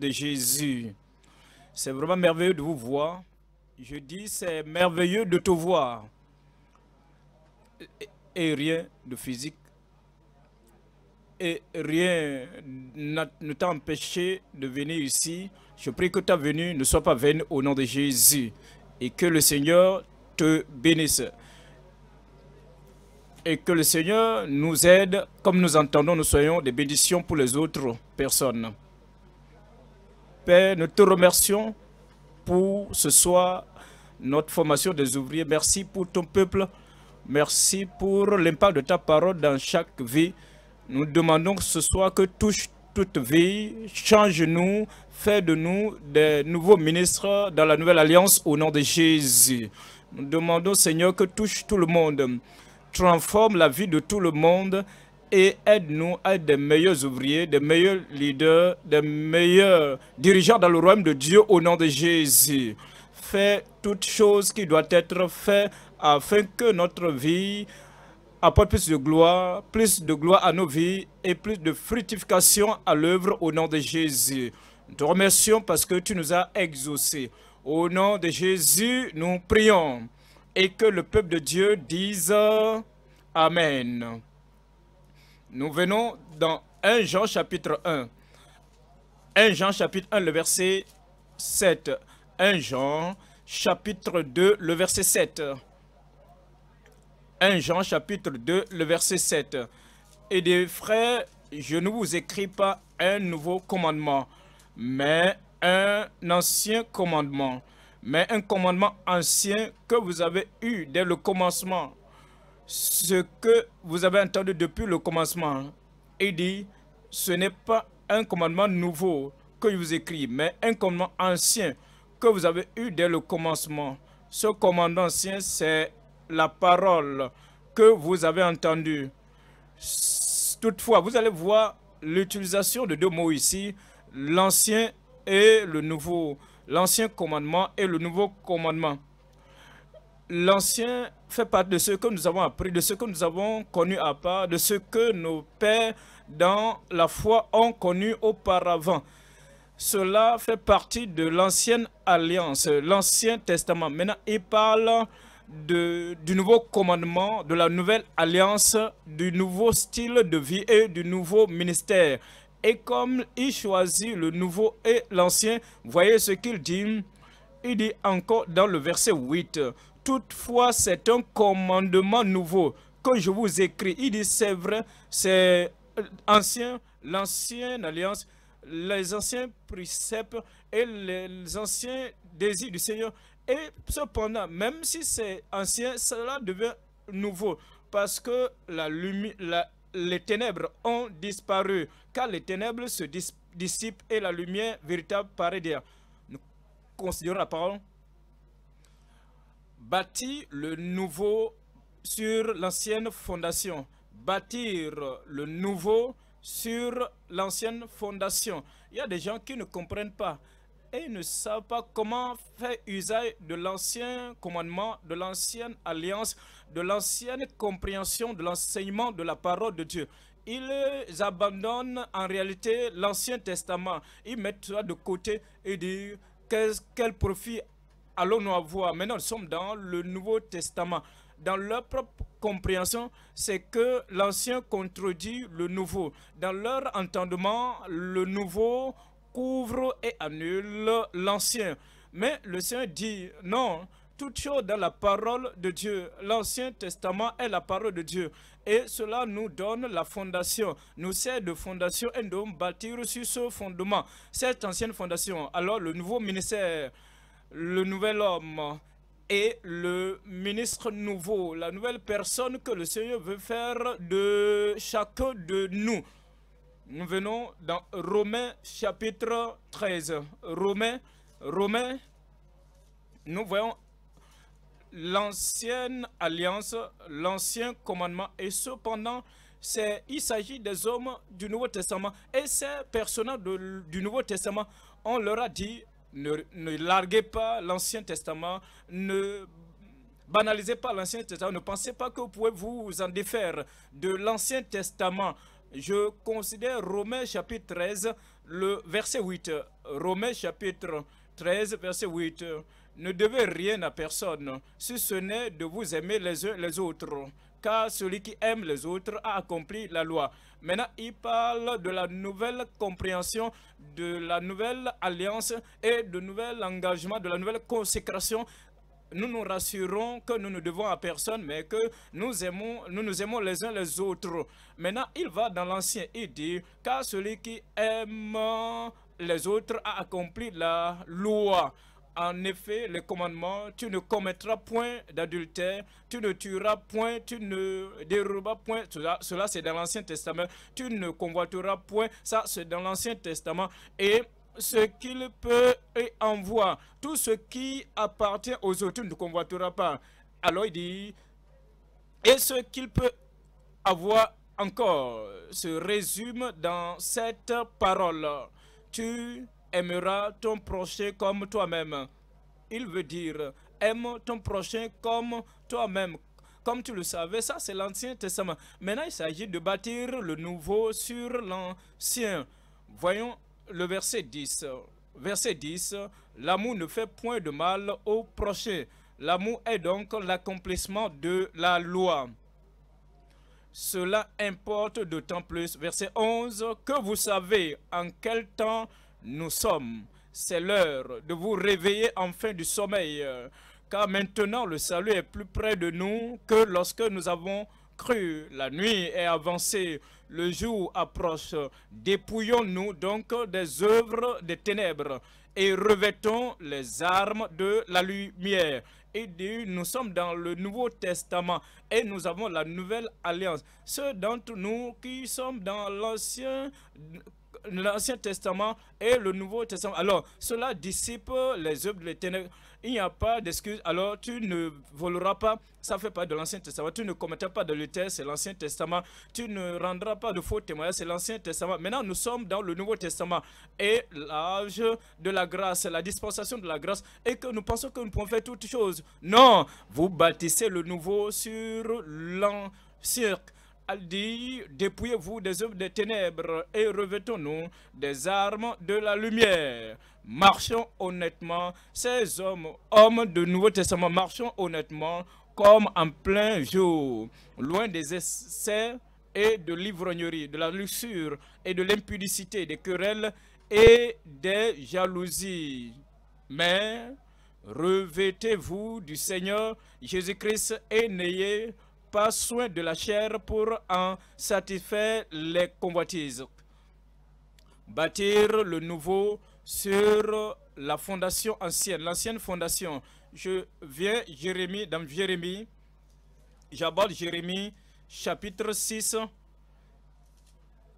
de Jésus. C'est vraiment merveilleux de vous voir. Je dis, c'est merveilleux de te voir. Et rien de physique. Et rien ne t'a empêché de venir ici. Je prie que ta venue ne soit pas vaine au nom de Jésus. Et que le Seigneur te bénisse. Et que le Seigneur nous aide, comme nous entendons, nous soyons des bénédictions pour les autres personnes. Père, nous te remercions pour ce soir, notre formation des ouvriers. Merci pour ton peuple. Merci pour l'impact de ta parole dans chaque vie. Nous demandons ce soir que touche toute vie, change-nous, fais de nous des nouveaux ministres dans la nouvelle alliance au nom de Jésus. Nous demandons Seigneur que touche tout le monde, transforme la vie de tout le monde et aide-nous à être des meilleurs ouvriers, des meilleurs leaders, des meilleurs dirigeants dans le royaume de Dieu au nom de Jésus. Fais toute chose qui doit être faite afin que notre vie apporte plus de gloire, plus de gloire à nos vies et plus de fructification à l'œuvre au nom de Jésus. Nous te remercions parce que tu nous as exaucés. Au nom de Jésus, nous prions et que le peuple de Dieu dise Amen. Nous venons dans 1 Jean chapitre 1. 1 Jean chapitre 1, le verset 7. 1 Jean chapitre 2, le verset 7. 1 Jean chapitre 2, le verset 7. Et des frères, je ne vous écris pas un nouveau commandement, mais un ancien commandement, mais un commandement ancien que vous avez eu dès le commencement ce que vous avez entendu depuis le commencement. Il dit, ce n'est pas un commandement nouveau que je vous écris, mais un commandement ancien que vous avez eu dès le commencement. Ce commandement ancien, c'est la parole que vous avez entendue. Toutefois, vous allez voir l'utilisation de deux mots ici, l'ancien et le nouveau. L'ancien commandement et le nouveau commandement. L'ancien fait part de ce que nous avons appris, de ce que nous avons connu à part, de ce que nos pères dans la foi ont connu auparavant. Cela fait partie de l'ancienne alliance, l'Ancien Testament. Maintenant, il parle de, du nouveau commandement, de la nouvelle alliance, du nouveau style de vie et du nouveau ministère. Et comme il choisit le nouveau et l'ancien, voyez ce qu'il dit. Il dit encore dans le verset 8, Toutefois, c'est un commandement nouveau que je vous écris. Il dit, c'est vrai, c'est euh, ancien, l'ancienne alliance, les anciens préceptes et les anciens désirs du Seigneur. Et cependant, même si c'est ancien, cela devient nouveau parce que la les ténèbres ont disparu, car les ténèbres se dissipent et la lumière véritable paraît dire. Nous considérons la parole bâtir le nouveau sur l'ancienne fondation. Bâtir le nouveau sur l'ancienne fondation. Il y a des gens qui ne comprennent pas et ne savent pas comment faire usage de l'ancien commandement, de l'ancienne alliance, de l'ancienne compréhension de l'enseignement de la parole de Dieu. Ils abandonnent en réalité l'Ancien Testament. Ils mettent ça de côté et disent quel profit allons-nous avoir Maintenant, nous sommes dans le Nouveau Testament. Dans leur propre compréhension, c'est que l'Ancien contredit le Nouveau. Dans leur entendement, le Nouveau couvre et annule l'Ancien. Mais le Seigneur dit, non, toute chose dans la parole de Dieu. L'Ancien Testament est la parole de Dieu. Et cela nous donne la fondation, nous sert de fondation et nous bâtir sur ce fondement, cette ancienne fondation. Alors le nouveau ministère le nouvel homme et le ministre nouveau, la nouvelle personne que le Seigneur veut faire de chacun de nous. Nous venons dans Romains chapitre 13. Romains, Romains, nous voyons l'ancienne alliance, l'ancien commandement. Et cependant, il s'agit des hommes du Nouveau Testament. Et ces personnages du Nouveau Testament, on leur a dit, ne, larguez pas l'Ancien Testament, ne banalisez pas l'Ancien Testament, ne pensez pas que vous pouvez vous en défaire de l'Ancien Testament. Je considère Romains chapitre 13, le verset 8. Romains chapitre 13, verset 8. Ne devez rien à personne, si ce n'est de vous aimer les uns les autres car celui qui aime les autres a accompli la loi. Maintenant, il parle de la nouvelle compréhension, de la nouvelle alliance et de nouvel engagement, de la nouvelle consécration nous nous rassurons que nous ne devons à personne, mais que nous aimons, nous nous aimons les uns les autres. Maintenant, il va dans l'ancien, et dit, car celui qui aime les autres a accompli la loi en effet le commandement, tu ne commettras point d'adultère, tu ne tueras point, tu ne déroberas point. Cela, c'est dans l'Ancien Testament. Tu ne convoiteras point. Ça, c'est dans l'Ancien Testament. Et ce qu'il peut et envoie. Tout ce qui appartient aux autres, tu ne convoiteras pas. Alors il dit, et ce qu'il peut avoir encore se résume dans cette parole. Tu Aimera ton prochain comme toi-même. Il veut dire, aime ton prochain comme toi-même. Comme tu le savais, ça c'est l'Ancien Testament. Maintenant, il s'agit de bâtir le nouveau sur l'Ancien. Voyons le verset 10. Verset 10, l'amour ne fait point de mal au prochain. L'amour est donc l'accomplissement de la loi. Cela importe d'autant plus. Verset 11, que vous savez en quel temps nous sommes. C'est l'heure de vous réveiller enfin du sommeil, euh, car maintenant le salut est plus près de nous que lorsque nous avons cru. La nuit est avancée, le jour approche. Dépouillons-nous donc des œuvres des ténèbres et revêtons les armes de la lumière. Et nous sommes dans le Nouveau Testament et nous avons la Nouvelle Alliance. Ceux d'entre nous qui sommes dans l'Ancien l'Ancien Testament et le Nouveau Testament. Alors, cela dissipe les œuvres de l'éternel. Il n'y a pas d'excuse. Alors, tu ne voleras pas. Ça fait pas de l'Ancien Testament. Tu ne commettras pas de lutte, C'est l'Ancien Testament. Tu ne rendras pas de faux témoignages. C'est l'Ancien Testament. Maintenant, nous sommes dans le Nouveau Testament. Et l'âge de la grâce, la dispensation de la grâce. Et que nous pensons que nous pouvons faire toutes choses. Non, vous bâtissez le nouveau sur l'ancien Allez dit Dépouillez-vous des œuvres des ténèbres et revêtons-nous des armes de la lumière. Marchons honnêtement, ces hommes, hommes du Nouveau Testament, marchons honnêtement comme en plein jour, loin des essais et de l'ivrognerie, de la luxure et de l'impudicité, des querelles et des jalousies. Mais revêtez-vous du Seigneur Jésus-Christ et n'ayez soin de la chair pour en satisfaire les convoitises. Bâtir le nouveau sur la fondation ancienne, l'ancienne fondation. Je viens Jérémie, dans Jérémie, j'aborde Jérémie chapitre 6,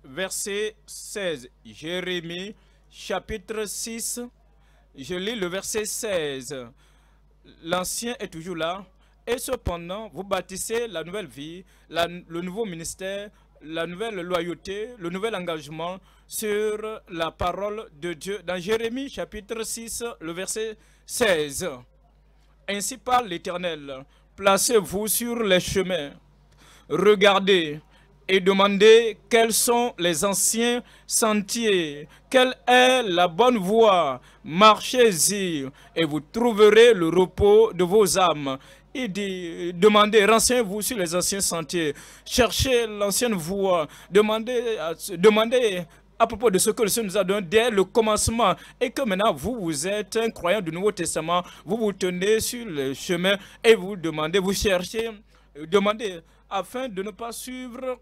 verset 16. Jérémie chapitre 6, je lis le verset 16. L'ancien est toujours là. Et cependant, vous bâtissez la nouvelle vie, le nouveau ministère, la nouvelle loyauté, le nouvel engagement sur la parole de Dieu. Dans Jérémie chapitre 6, le verset 16. Ainsi parle l'Éternel, placez-vous sur les chemins, regardez et demandez quels sont les anciens sentiers, quelle est la bonne voie, marchez-y et vous trouverez le repos de vos âmes et dit, euh, demandez, renseignez-vous sur les anciens sentiers, cherchez l'ancienne voie, demandez, demandez à propos de ce que le Seigneur nous a donné dès le commencement et que maintenant vous, vous êtes un croyant du Nouveau Testament, vous vous tenez sur le chemin et vous demandez, vous cherchez, euh, demandez afin de ne pas suivre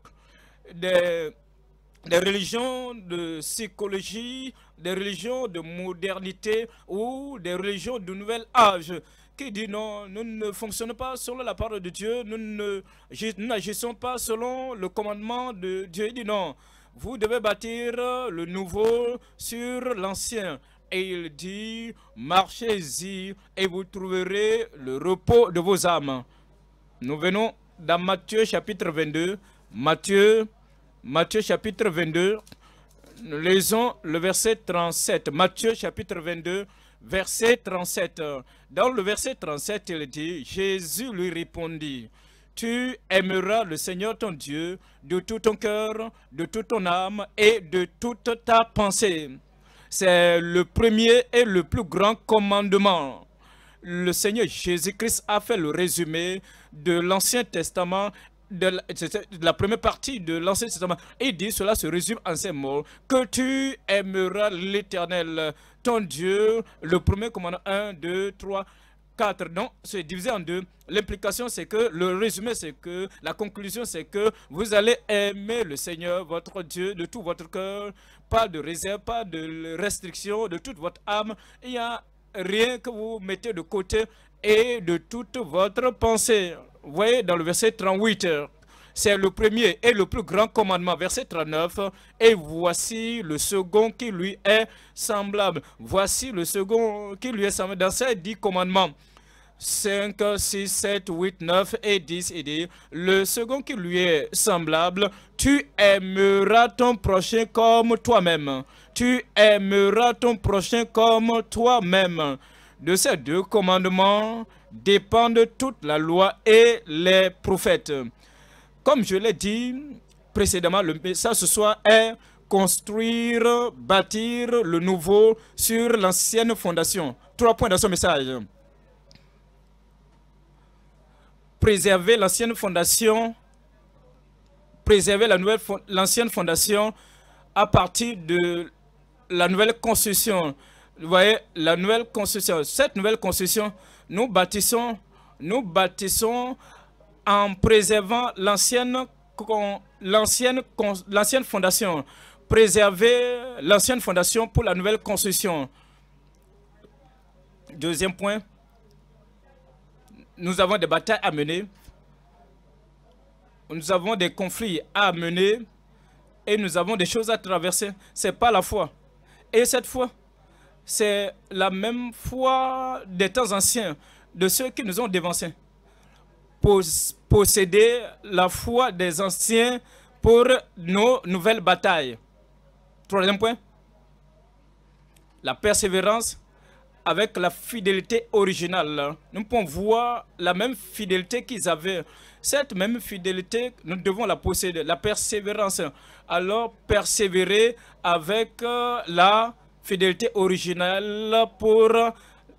des, des religions de psychologie, des religions de modernité ou des religions du nouvel âge qui dit non, nous ne fonctionnons pas selon la parole de Dieu, nous n'agissons pas selon le commandement de Dieu. Il dit non, vous devez bâtir le nouveau sur l'ancien. Et il dit, marchez-y et vous trouverez le repos de vos âmes. Nous venons dans Matthieu chapitre 22. Matthieu, Matthieu chapitre 22. Nous lisons le verset 37. Matthieu chapitre 22 verset 37. Dans le verset 37, il dit, Jésus lui répondit, tu aimeras le Seigneur ton Dieu de tout ton cœur, de toute ton âme et de toute ta pensée. C'est le premier et le plus grand commandement. Le Seigneur Jésus-Christ a fait le résumé de l'Ancien Testament de la, première partie de l'Ancien Testament. Il dit cela se résume en ces mots que tu aimeras l'Éternel ton Dieu. Le premier commandant, 1, 2, 3. 4. Donc, c'est divisé en deux. L'implication, c'est que le résumé, c'est que la conclusion, c'est que vous allez aimer le Seigneur, votre Dieu, de tout votre cœur. Pas de réserve, pas de restriction, de toute votre âme. Il n'y a rien que vous mettez de côté et de toute votre pensée voyez, dans le verset 38, euh, c'est le premier et le plus grand commandement. Verset 39. Et voici le second qui lui est semblable. Voici le second qui lui est semblable. Dans ces dix commandements, 5, 6, 7, 8, 9 et 10, il dit, le second qui lui est semblable, tu aimeras ton prochain comme toi-même. Tu aimeras ton prochain comme toi-même. De ces deux commandements, dépendent toute la loi et les prophètes. Comme je l'ai dit précédemment, le message ce soir est construire, bâtir le nouveau sur l'ancienne fondation. Trois points dans ce message. Préserver l'ancienne fondation, préserver la nouvelle l'ancienne fondation à partir de la nouvelle construction Vous voyez, la nouvelle construction Cette nouvelle construction nous bâtissons, nous bâtissons en préservant l'ancienne l'ancienne l'ancienne fondation, préserver l'ancienne fondation pour la nouvelle construction. Deuxième point, nous avons des batailles à mener, nous avons des conflits à mener et nous avons des choses à traverser. C'est pas la foi. Et cette fois, c'est la même foi des temps anciens, de ceux qui nous ont dévancés. Posséder la foi des anciens pour nos nouvelles batailles. Troisième point, la persévérance avec la fidélité originale. Nous pouvons voir la même fidélité qu'ils avaient. Cette même fidélité, nous devons la posséder, la persévérance. Alors, persévérer avec euh, la fidélité originale pour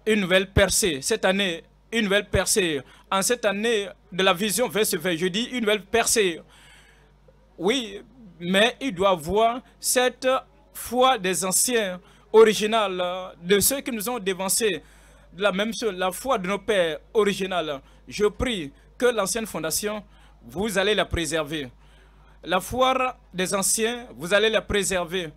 une nouvelle percée. Cette année, une nouvelle percée. En cette année de la vision vers ce je dis une nouvelle percée. Oui, mais il doit avoir cette foi des anciens originale, de ceux qui nous ont dévancés, la même chose, la foi de nos pères originale. Je prie que l'ancienne fondation, vous allez la préserver. La foi des anciens, vous allez la préserver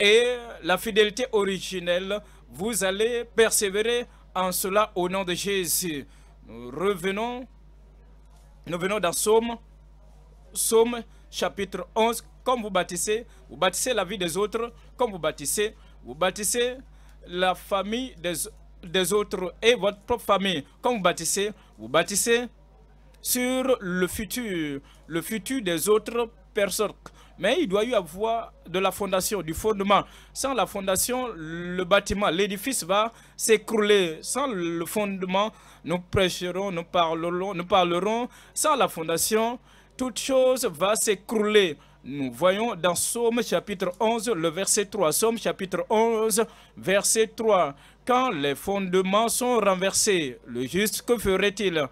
et la fidélité originelle, vous allez persévérer en cela au nom de Jésus. Nous revenons, nous venons dans Somme, Somme chapitre 11, comme vous bâtissez, vous bâtissez la vie des autres, comme vous bâtissez, vous bâtissez la famille des, des autres et votre propre famille, comme vous bâtissez, vous bâtissez sur le futur, le futur des autres personnes. Mais il doit y avoir de la fondation, du fondement. Sans la fondation, le bâtiment, l'édifice va s'écrouler. Sans le fondement, nous prêcherons, nous parlerons, nous parlerons. Sans la fondation, toute chose va s'écrouler. Nous voyons dans Somme chapitre 11, le verset 3. Somme chapitre 11, verset 3. Quand les fondements sont renversés, le juste, que ferait-il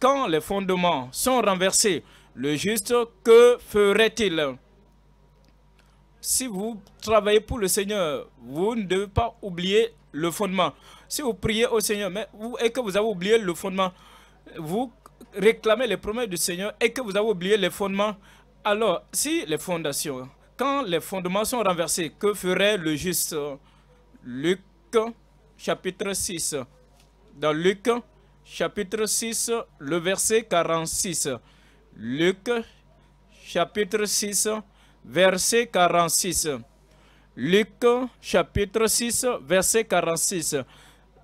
quand les fondements sont renversés, le juste, que ferait-il Si vous travaillez pour le Seigneur, vous ne devez pas oublier le fondement. Si vous priez au Seigneur mais vous, et que vous avez oublié le fondement, vous réclamez les promesses du Seigneur et que vous avez oublié les fondements, alors si les fondations, quand les fondements sont renversés, que ferait le juste Luc chapitre 6. Dans Luc chapitre 6, le verset 46. Luc, chapitre 6, verset 46. Luc, chapitre 6, verset 46.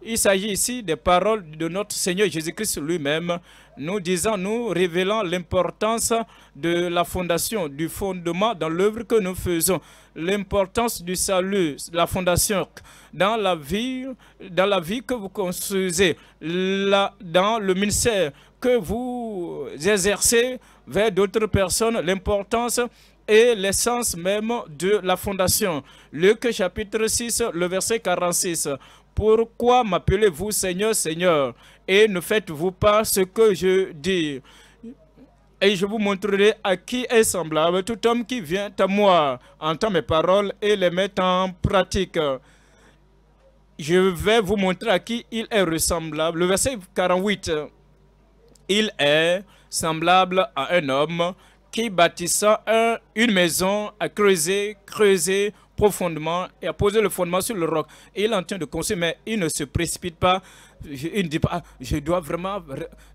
Il s'agit ici des paroles de notre Seigneur Jésus-Christ lui-même nous disons, nous révélant l'importance de la fondation, du fondement dans l'œuvre que nous faisons, l'importance du salut, la fondation dans la vie, dans la vie que vous construisez, dans le ministère que vous exercez vers d'autres personnes, l'importance et l'essence même de la fondation. Luc chapitre 6, le verset 46. Pourquoi m'appelez-vous Seigneur, Seigneur et ne faites-vous pas ce que je dis. Et je vous montrerai à qui est semblable tout homme qui vient à moi, entend mes paroles et les met en pratique. Je vais vous montrer à qui il est ressemblable. Le verset 48. Il est semblable à un homme qui bâtissant une maison a creusé, creusé profondément et a posé le fondement sur le roc. Il en de construire, mais il ne se précipite pas il ne dit pas, ah, je dois vraiment,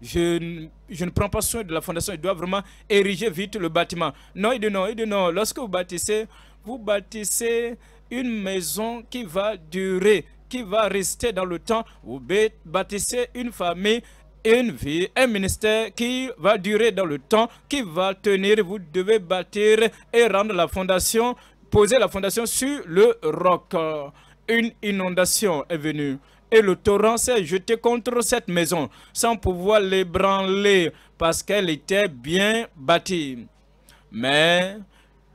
je, je ne prends pas soin de la fondation, je dois vraiment ériger vite le bâtiment. Non, il dit non, il dit non. Lorsque vous bâtissez, vous bâtissez une maison qui va durer, qui va rester dans le temps. Vous bâtissez une famille une vie, un ministère qui va durer dans le temps, qui va tenir, vous devez bâtir et rendre la fondation, poser la fondation sur le roc. Une inondation est venue et le torrent s'est jeté contre cette maison sans pouvoir l'ébranler parce qu'elle était bien bâtie. Mais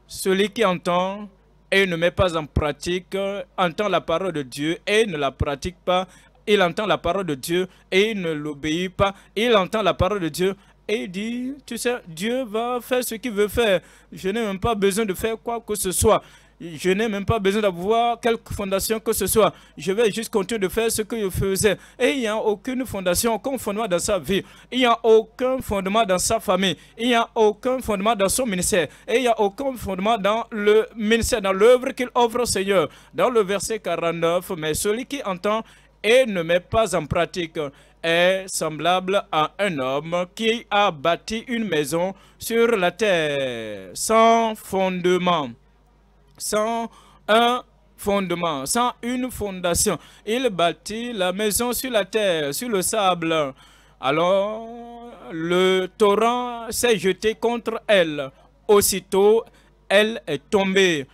celui qui entend et ne met pas en pratique, entend la parole de Dieu et ne la pratique pas, il entend la parole de Dieu et ne l'obéit pas, il entend la parole de Dieu et dit, tu sais, Dieu va faire ce qu'il veut faire, je n'ai même pas besoin de faire quoi que ce soit. Je n'ai même pas besoin d'avoir quelque fondation que ce soit. Je vais juste continuer de faire ce que je faisais. Et il n'y a aucune fondation, aucun fondement dans sa vie. Il n'y a aucun fondement dans sa famille. Il n'y a aucun fondement dans son ministère. Et il n'y a aucun fondement dans le ministère, dans l'œuvre qu'il offre au Seigneur. Dans le verset 49, mais celui qui entend et ne met pas en pratique est semblable à un homme qui a bâti une maison sur la terre sans fondement sans un fondement, sans une fondation. Il bâtit la maison sur la terre, sur le sable. Alors le torrent s'est jeté contre elle. Aussitôt, elle est tombée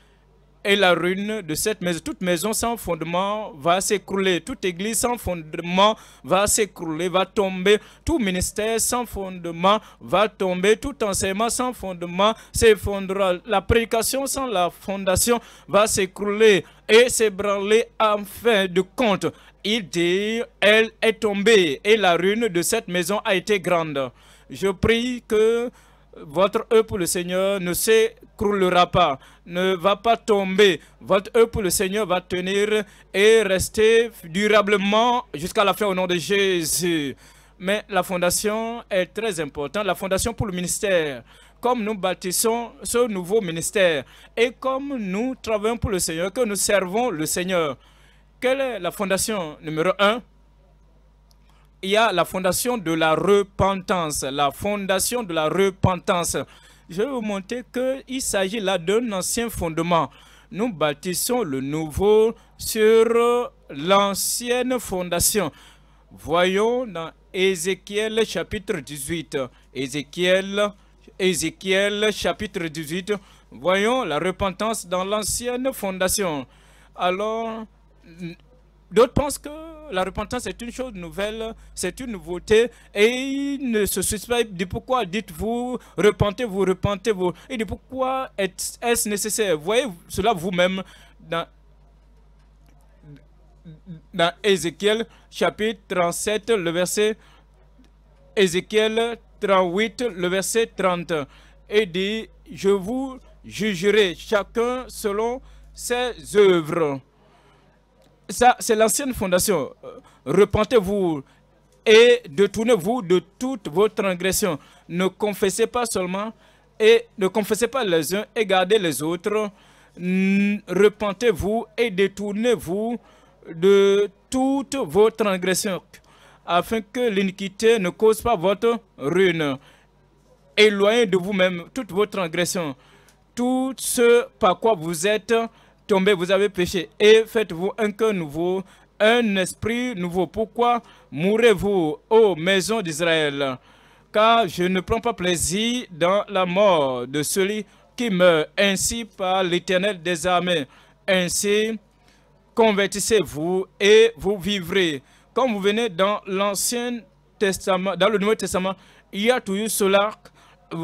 et la ruine de cette maison. Toute maison sans fondement va s'écrouler. Toute église sans fondement va s'écrouler, va tomber. Tout ministère sans fondement va tomber. Tout enseignement sans fondement s'effondrera. La prédication sans la fondation va s'écrouler et s'ébranler en fin de compte. Il dit, elle est tombée et la ruine de cette maison a été grande. Je prie que votre œuvre pour le Seigneur ne s'écroulera pas, ne va pas tomber. Votre œuvre pour le Seigneur va tenir et rester durablement jusqu'à la fin au nom de Jésus. Mais la fondation est très importante, la fondation pour le ministère. Comme nous bâtissons ce nouveau ministère et comme nous travaillons pour le Seigneur, que nous servons le Seigneur. Quelle est la fondation numéro un il y a la fondation de la repentance. La fondation de la repentance. Je vais vous montrer qu'il s'agit là d'un ancien fondement. Nous bâtissons le nouveau sur l'ancienne fondation. Voyons dans Ézéchiel chapitre 18. Ézéchiel, Ézéchiel chapitre 18. Voyons la repentance dans l'ancienne fondation. Alors, d'autres pensent que la repentance est une chose nouvelle, c'est une nouveauté. Et il ne se soucie pas. pourquoi dites-vous, repentez-vous, repentez-vous. Il dit pourquoi est-ce nécessaire Voyez cela vous-même dans, dans Ézéchiel chapitre 37, le verset Ézéchiel 38, le verset 30. Et dit, je vous jugerai chacun selon ses œuvres ça, c'est l'ancienne fondation. Euh, repentez-vous et détournez-vous de toutes vos transgressions. Ne confessez pas seulement et ne confessez pas les uns et gardez les autres. Repentez-vous et détournez-vous de toutes vos transgressions afin que l'iniquité ne cause pas votre ruine. Éloignez de vous-même toutes vos transgressions, tout ce par quoi vous êtes tombez, vous avez péché, et faites-vous un cœur nouveau, un esprit nouveau. Pourquoi mourrez-vous, ô maison d'Israël Car je ne prends pas plaisir dans la mort de celui qui meurt, ainsi par l'Éternel des armées. Ainsi, convertissez-vous et vous vivrez. Quand vous venez dans l'Ancien Testament, dans le Nouveau Testament, il y a toujours cela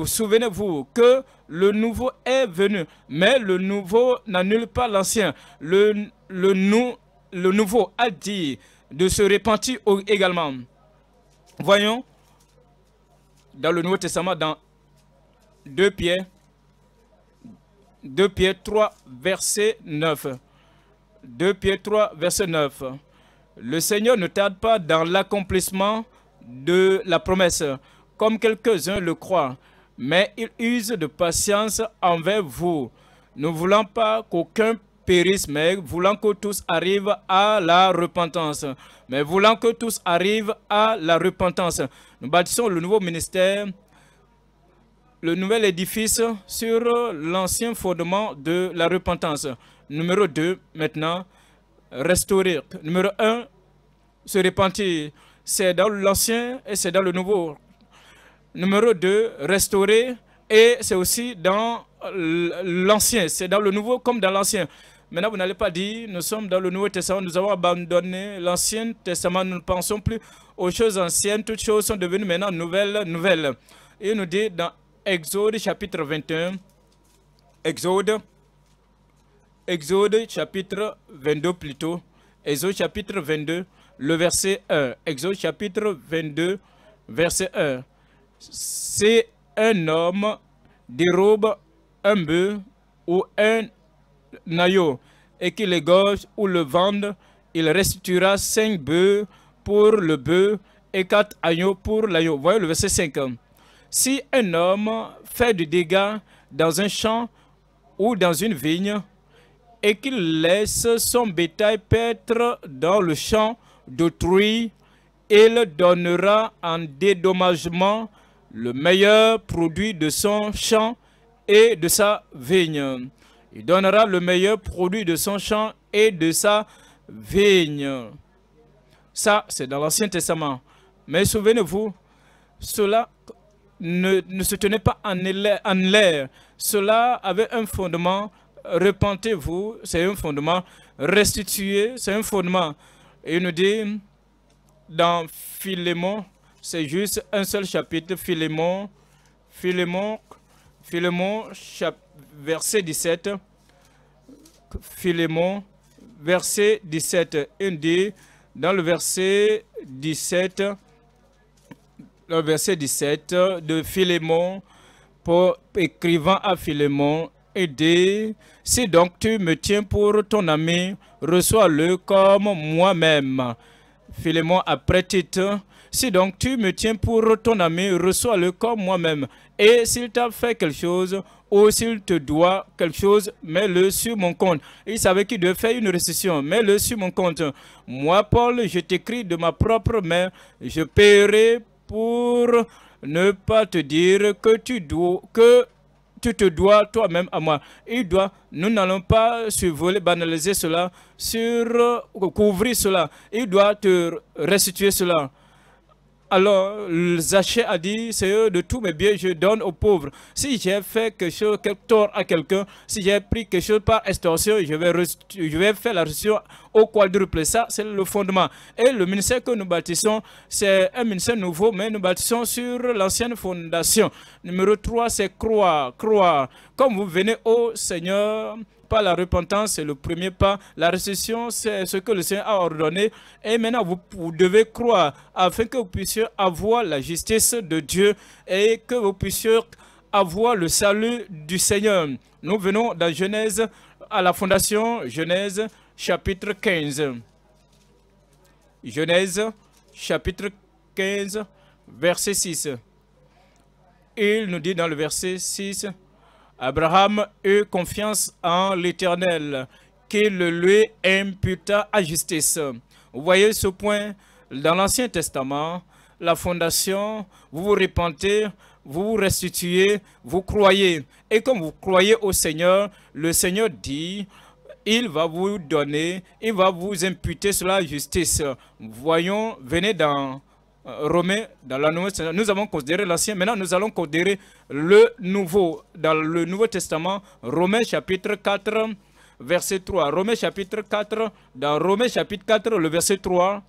souvenez-vous que le nouveau est venu, mais le nouveau n'annule pas l'ancien. Le, le, le nouveau a dit de se repentir également. Voyons dans le Nouveau Testament, dans 2 pieds 2 Pierre 3, verset 9. 2 Pierre 3, verset 9. Le Seigneur ne tarde pas dans l'accomplissement de la promesse, comme quelques-uns le croient mais il use de patience envers vous, ne voulant pas qu'aucun périsse, mais voulant que tous arrivent à la repentance. Mais voulant que tous arrivent à la repentance. Nous bâtissons le nouveau ministère, le nouvel édifice sur l'ancien fondement de la repentance. Numéro 2, maintenant, restaurer. Numéro 1, se repentir. C'est dans l'ancien et c'est dans le nouveau Numéro 2, restaurer. Et c'est aussi dans l'ancien. C'est dans le nouveau comme dans l'ancien. Maintenant, vous n'allez pas dire, nous sommes dans le Nouveau Testament, nous avons abandonné l'Ancien Testament, nous ne pensons plus aux choses anciennes, toutes choses sont devenues maintenant nouvelles, nouvelles. Il nous dit dans Exode chapitre 21, Exode, Exode chapitre 22 plutôt, Exode chapitre 22, le verset 1, Exode chapitre 22, verset 1. Si un homme dérobe un bœuf ou un aïeau et qu'il égorge ou le vende, il restituera cinq bœufs pour le bœuf et quatre agneaux pour l'agneau. Voyez le verset 5. Hein. Si un homme fait du dégât dans un champ ou dans une vigne et qu'il laisse son bétail paître dans le champ d'autrui, il donnera en dédommagement le meilleur produit de son champ et de sa vigne. Il donnera le meilleur produit de son champ et de sa vigne. Ça, c'est dans l'Ancien Testament. Mais souvenez-vous, cela ne, se tenait pas en l'air. Cela avait un fondement, repentez-vous, c'est un fondement, Restituez. c'est un fondement. Et il nous dit dans Philémon c'est juste un seul chapitre, Philémon, Philémon, Philémon, verset 17. Philémon, verset 17. Il dit, dans le verset 17, le verset 17 de Philémon, pour écrivant à Philémon, il dit, si donc tu me tiens pour ton ami, reçois-le comme moi-même. Philémon, après titre. Si donc tu me tiens pour ton ami, reçois-le comme moi-même. Et s'il t'a fait quelque chose ou s'il te doit quelque chose, mets-le sur mon compte. Il savait qu'il devait faire une récession, mets-le sur mon compte. Moi, Paul, je t'écris de ma propre main, je paierai pour ne pas te dire que tu dois, que tu te dois toi-même à moi. Il doit, nous n'allons pas survoler, banaliser cela, sur couvrir cela. Il doit te restituer cela. Alors Zaché a dit, c'est eux de tous mes biens, je donne aux pauvres. Si j'ai fait quelque chose, quelque tort à quelqu'un, si j'ai pris quelque chose par extorsion, je vais, je vais faire la restitution au quadruple. Ça, c'est le fondement. Et le ministère que nous bâtissons, c'est un ministère nouveau, mais nous bâtissons sur l'ancienne fondation. Numéro 3, c'est croire, croire. Comme vous venez au Seigneur, pas la repentance, c'est le premier pas. La récession, c'est ce que le Seigneur a ordonné. Et maintenant, vous, vous devez croire afin que vous puissiez avoir la justice de Dieu et que vous puissiez avoir le salut du Seigneur. Nous venons dans Genèse, à la fondation, Genèse chapitre 15. Genèse chapitre 15, verset 6. Il nous dit dans le verset 6, Abraham eut confiance en l'Éternel, qui le lui imputa à justice. Vous voyez ce point dans l'Ancien Testament, la fondation, vous vous repentez, vous vous restituez, vous croyez. Et comme vous croyez au Seigneur, le Seigneur dit, il va vous donner, il va vous imputer cela à justice. Voyons, venez dans euh, romain dans la Nouvelle Nous avons considéré l'ancien. Maintenant, nous allons considérer le nouveau dans le Nouveau Testament, Romain chapitre 4, verset 3. Romain chapitre 4, dans Romain chapitre 4, le verset 3.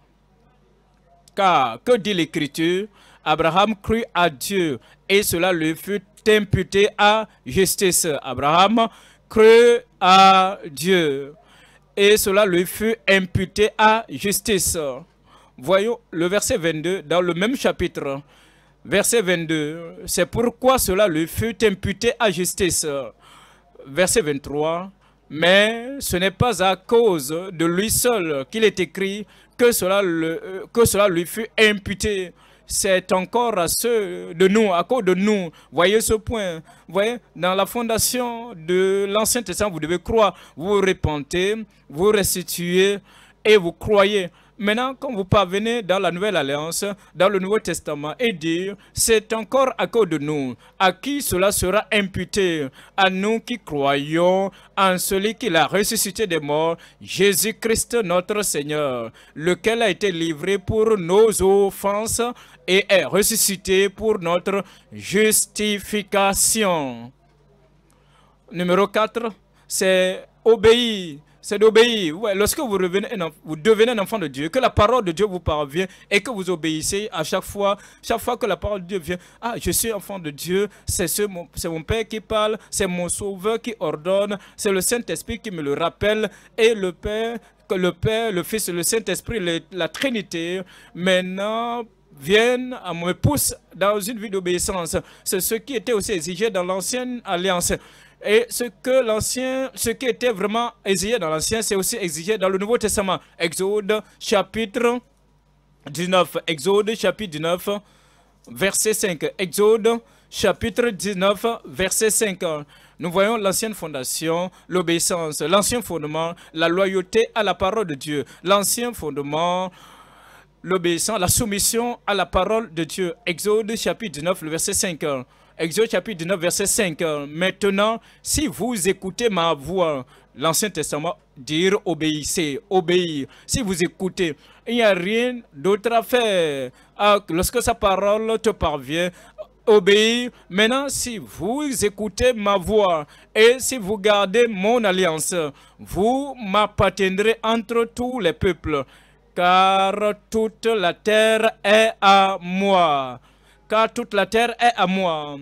Car, que dit l'Écriture Abraham crut à Dieu et cela lui fut imputé à justice. Abraham crut à Dieu et cela lui fut imputé à justice. Voyons le verset 22 dans le même chapitre. Verset 22. C'est pourquoi cela lui fut imputé à justice. Verset 23. Mais ce n'est pas à cause de lui seul qu'il est écrit que cela, que cela lui fut imputé. C'est encore à ceux de nous, à cause de nous. Voyez ce point. Voyez, dans la fondation de l'Ancien Testament, vous devez croire. Vous repentez, vous restituez et vous croyez. Maintenant, quand vous parvenez dans la Nouvelle Alliance, dans le Nouveau Testament, et dire, c'est encore à cause de nous, à qui cela sera imputé, à nous qui croyons en celui qui l'a ressuscité des morts, Jésus-Christ notre Seigneur, lequel a été livré pour nos offenses et est ressuscité pour notre justification. Numéro 4, c'est obéir c'est d'obéir. lorsque vous, revenez vous devenez un enfant de Dieu, que la parole de Dieu vous parvient et que vous obéissez à chaque fois, chaque fois que la parole de Dieu vient, ah, je suis enfant de Dieu, c'est mon, Père qui parle, c'est mon Sauveur qui ordonne, c'est le Saint-Esprit qui me le rappelle et le Père, que le Père, le Fils, le Saint-Esprit, la Trinité, maintenant viennent à me pousser dans une vie d'obéissance. C'est ce qui était aussi exigé dans l'ancienne alliance. Et ce que l'ancien, ce qui était vraiment exigé dans l'ancien, c'est aussi exigé dans le Nouveau Testament. Exode chapitre 19. Exode chapitre 19, verset 5. Exode chapitre 19, verset 5. Nous voyons l'ancienne fondation, l'obéissance, l'ancien fondement, la loyauté à la parole de Dieu, l'ancien fondement, l'obéissance, la soumission à la parole de Dieu. Exode chapitre 19, verset 5. Exode chapitre 19, verset 5. Euh, maintenant, si vous écoutez ma voix, l'Ancien Testament dire obéissez, obéir. Si vous écoutez, il n'y a rien d'autre à faire. Ah, lorsque sa parole te parvient, obéir. Maintenant, si vous écoutez ma voix et si vous gardez mon alliance, vous m'appartiendrez entre tous les peuples, car toute la terre est à moi car toute la terre est à moi.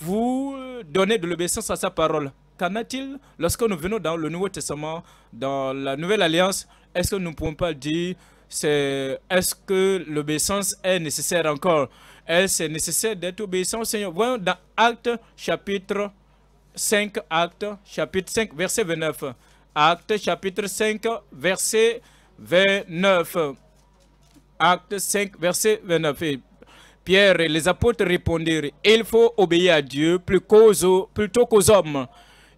Vous donnez de l'obéissance à sa parole. Qu'en a-t-il lorsque nous venons dans le Nouveau Testament, dans la Nouvelle Alliance Est-ce que nous ne pouvons pas dire est-ce que l'obéissance est nécessaire encore Est-ce nécessaire d'être obéissant au Seigneur Voyons dans Actes chapitre 5, Actes chapitre 5, verset 29. Actes chapitre 5, verset 29. Acte 5, verset 29. Pierre et les apôtres répondirent, il faut obéir à Dieu plutôt qu'aux hommes.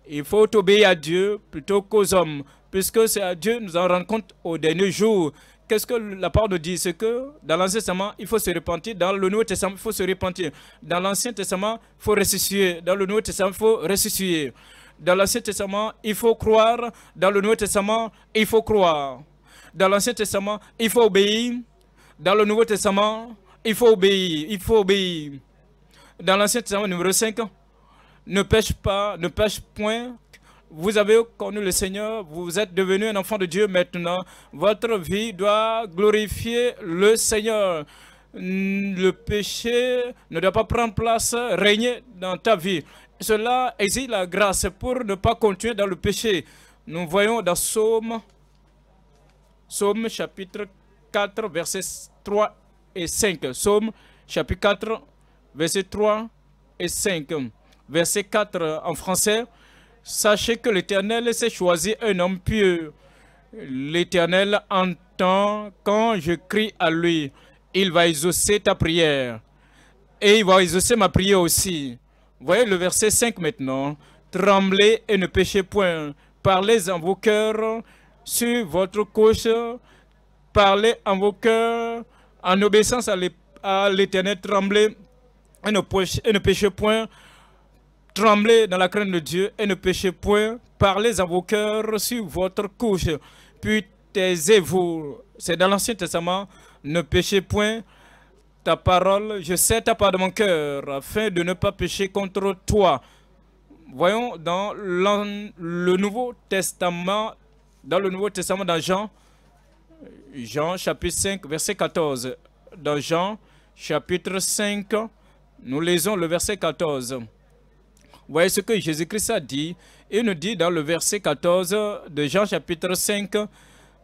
Il faut obéir à Dieu plutôt qu'aux hommes, puisque c'est à Dieu nous en rendons compte au dernier jour. Qu'est-ce que la parole nous dit C'est que dans l'Ancien Testament, il faut se repentir. Dans le Nouveau Testament, il faut se repentir. Dans l'Ancien Testament, il faut ressusciter. Dans le Nouveau Testament, il faut ressusciter. Dans l'Ancien Testament, il faut croire. Dans le Nouveau Testament, il faut croire. Dans l'Ancien Testament, il faut obéir. Dans le Nouveau Testament, il faut obéir, il faut obéir. Dans l'Ancien Testament numéro 5, ne pêche pas, ne pêche point. Vous avez connu le Seigneur, vous êtes devenu un enfant de Dieu maintenant. Votre vie doit glorifier le Seigneur. Le péché ne doit pas prendre place, régner dans ta vie. Cela exige la grâce pour ne pas continuer dans le péché. Nous voyons dans Psaume, Somme chapitre 4, verset 3 et 5. Somme, chapitre 4, verset 3 et 5. Verset 4 en français. Sachez que l'Éternel s'est choisi un homme pieux. L'Éternel entend quand je crie à lui. Il va exaucer ta prière. Et il va exaucer ma prière aussi. Voyez le verset 5 maintenant. Tremblez et ne péchez point. Parlez en vos cœurs, sur votre couche. Parlez en vos cœurs en obéissance à l'Éternel, tremblez et ne, péchez point. Tremblez dans la crainte de Dieu et ne péchez point. Parlez à vos cœurs sur votre couche, puis taisez-vous. C'est dans l'Ancien Testament. Ne péchez point ta parole. Je sais ta part de mon cœur, afin de ne pas pécher contre toi. Voyons dans le Nouveau Testament, dans le Nouveau Testament dans Jean, Jean chapitre 5, verset 14. Dans Jean chapitre 5, nous lisons le verset 14. Voyez ce que Jésus-Christ a dit. Il nous dit dans le verset 14 de Jean chapitre 5,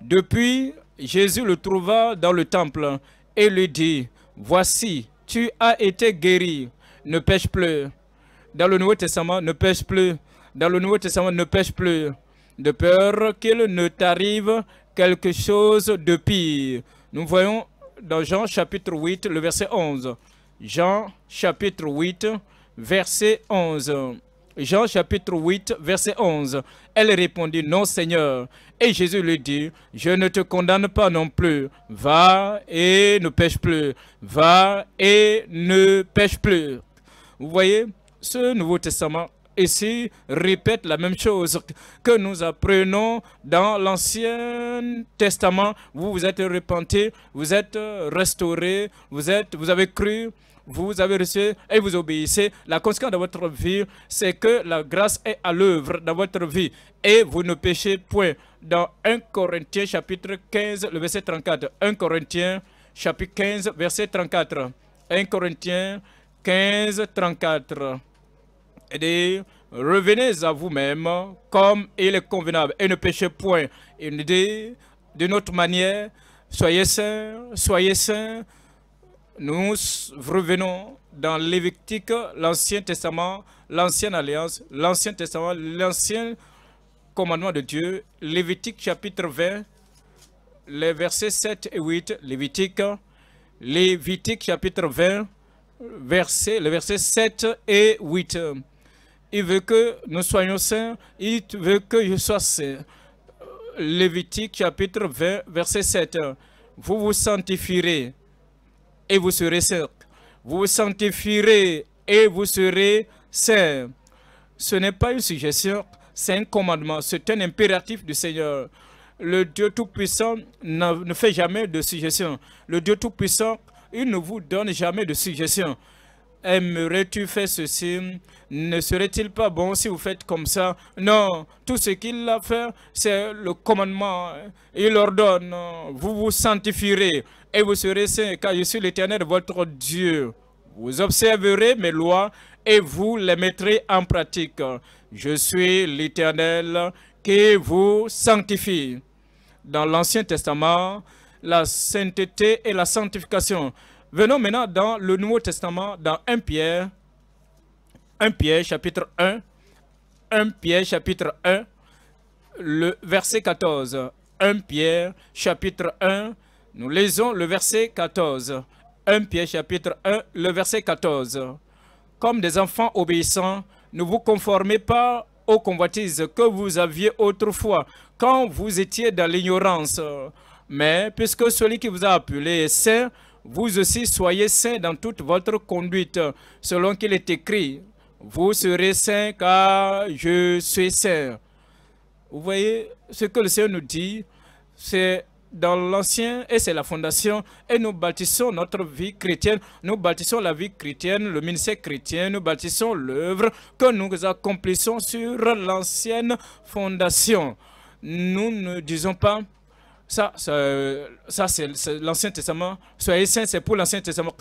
Depuis, Jésus le trouva dans le temple et lui dit, Voici, tu as été guéri, ne pêche plus. Dans le Nouveau Testament, ne pêche plus. Dans le Nouveau Testament, ne pêche plus. De peur qu'il ne t'arrive quelque chose de pire. Nous voyons dans Jean chapitre 8, le verset 11. Jean chapitre 8, verset 11. Jean chapitre 8, verset 11. Elle répondit, non Seigneur. Et Jésus lui dit, je ne te condamne pas non plus. Va et ne pêche plus. Va et ne pêche plus. Vous voyez, ce Nouveau Testament ici répète la même chose que nous apprenons dans l'Ancien Testament. Vous vous êtes repenti, vous êtes restauré, vous, êtes, vous avez cru, vous avez reçu et vous obéissez. La conséquence de votre vie, c'est que la grâce est à l'œuvre dans votre vie et vous ne péchez point. Dans 1 Corinthiens chapitre 15, le verset 34. 1 Corinthiens chapitre 15, verset 34. 1 Corinthiens 15, 34 et revenez à vous-même comme il est convenable et ne péchez point. Il dit d'une autre manière, soyez saints, soyez saints. Nous revenons dans Lévitique, l'Ancien Testament, l'Ancienne Alliance, l'Ancien Testament, l'Ancien commandement de Dieu, Lévitique chapitre 20, les versets 7 et 8, Lévitique, Lévitique chapitre 20, les versets 7 et 8. Il veut que nous soyons saints. Il veut que je sois saint. Lévitique chapitre 20, verset 7. Vous vous sanctifierez et vous serez saints. Vous vous sanctifierez et vous serez saints. Ce n'est pas une suggestion, c'est un commandement, c'est un impératif du Seigneur. Le Dieu Tout-Puissant ne fait jamais de suggestion. Le Dieu Tout-Puissant, il ne vous donne jamais de suggestion. Aimerais-tu faire ceci Ne serait-il pas bon si vous faites comme ça Non, tout ce qu'il a fait, c'est le commandement. Il ordonne, vous vous sanctifierez et vous serez saints, car je suis l'Éternel, votre Dieu. Vous observerez mes lois et vous les mettrez en pratique. Je suis l'Éternel qui vous sanctifie. Dans l'Ancien Testament, la sainteté et la sanctification Venons maintenant dans le Nouveau Testament, dans 1 Pierre, 1 Pierre chapitre 1, 1 Pierre chapitre 1, le verset 14. 1 Pierre chapitre 1, nous lisons le verset 14. 1 Pierre chapitre 1, le verset 14. Comme des enfants obéissants, ne vous conformez pas aux convoitises que vous aviez autrefois quand vous étiez dans l'ignorance. Mais puisque celui qui vous a appelé est saint, vous aussi soyez saints dans toute votre conduite, selon qu'il est écrit, vous serez saints car je suis saint. Vous voyez, ce que le Seigneur nous dit, c'est dans l'ancien et c'est la fondation. Et nous bâtissons notre vie chrétienne. Nous bâtissons la vie chrétienne, le ministère chrétien. Nous bâtissons l'œuvre que nous accomplissons sur l'ancienne fondation. Nous ne disons pas ça, ça, c'est l'Ancien Testament. Soyez saints, c'est pour l'Ancien Testament.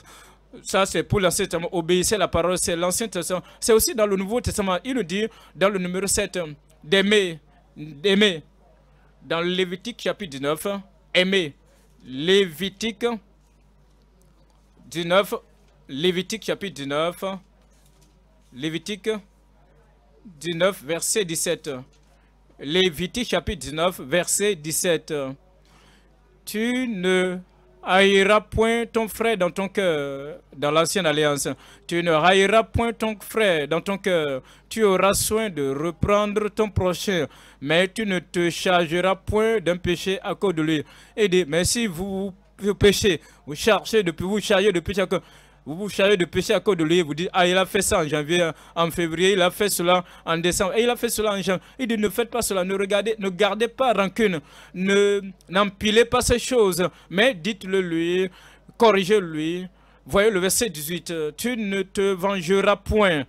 Ça, c'est pour l'Ancien Testament. Obéissez la parole, c'est l'Ancien Testament. C'est aussi dans le Nouveau Testament. Il nous dit dans le numéro 7 d'aimer, d'aimer. Dans Lévitique chapitre 19, aimer. Lévitique 19, Lévitique chapitre 19, Lévitique 19, verset 17. Lévitique chapitre 19, verset 17 tu ne haïras point ton frère dans ton cœur, dans l'ancienne alliance. Tu ne haïras point ton frère dans ton cœur. Tu auras soin de reprendre ton prochain, mais tu ne te chargeras point d'un péché à cause de lui. Et dit, mais si vous, péchez, vous cherchez depuis, vous chargez depuis vous vous chargez de péché à cause de lui. Vous dites, ah, il a fait ça en janvier, en février, il a fait cela en décembre, et il a fait cela en janvier. Il dit, ne faites pas cela, ne regardez, ne gardez pas rancune, ne n'empilez pas ces choses, mais dites-le lui, corrigez-lui. Voyez le verset 18, euh, tu ne te vengeras point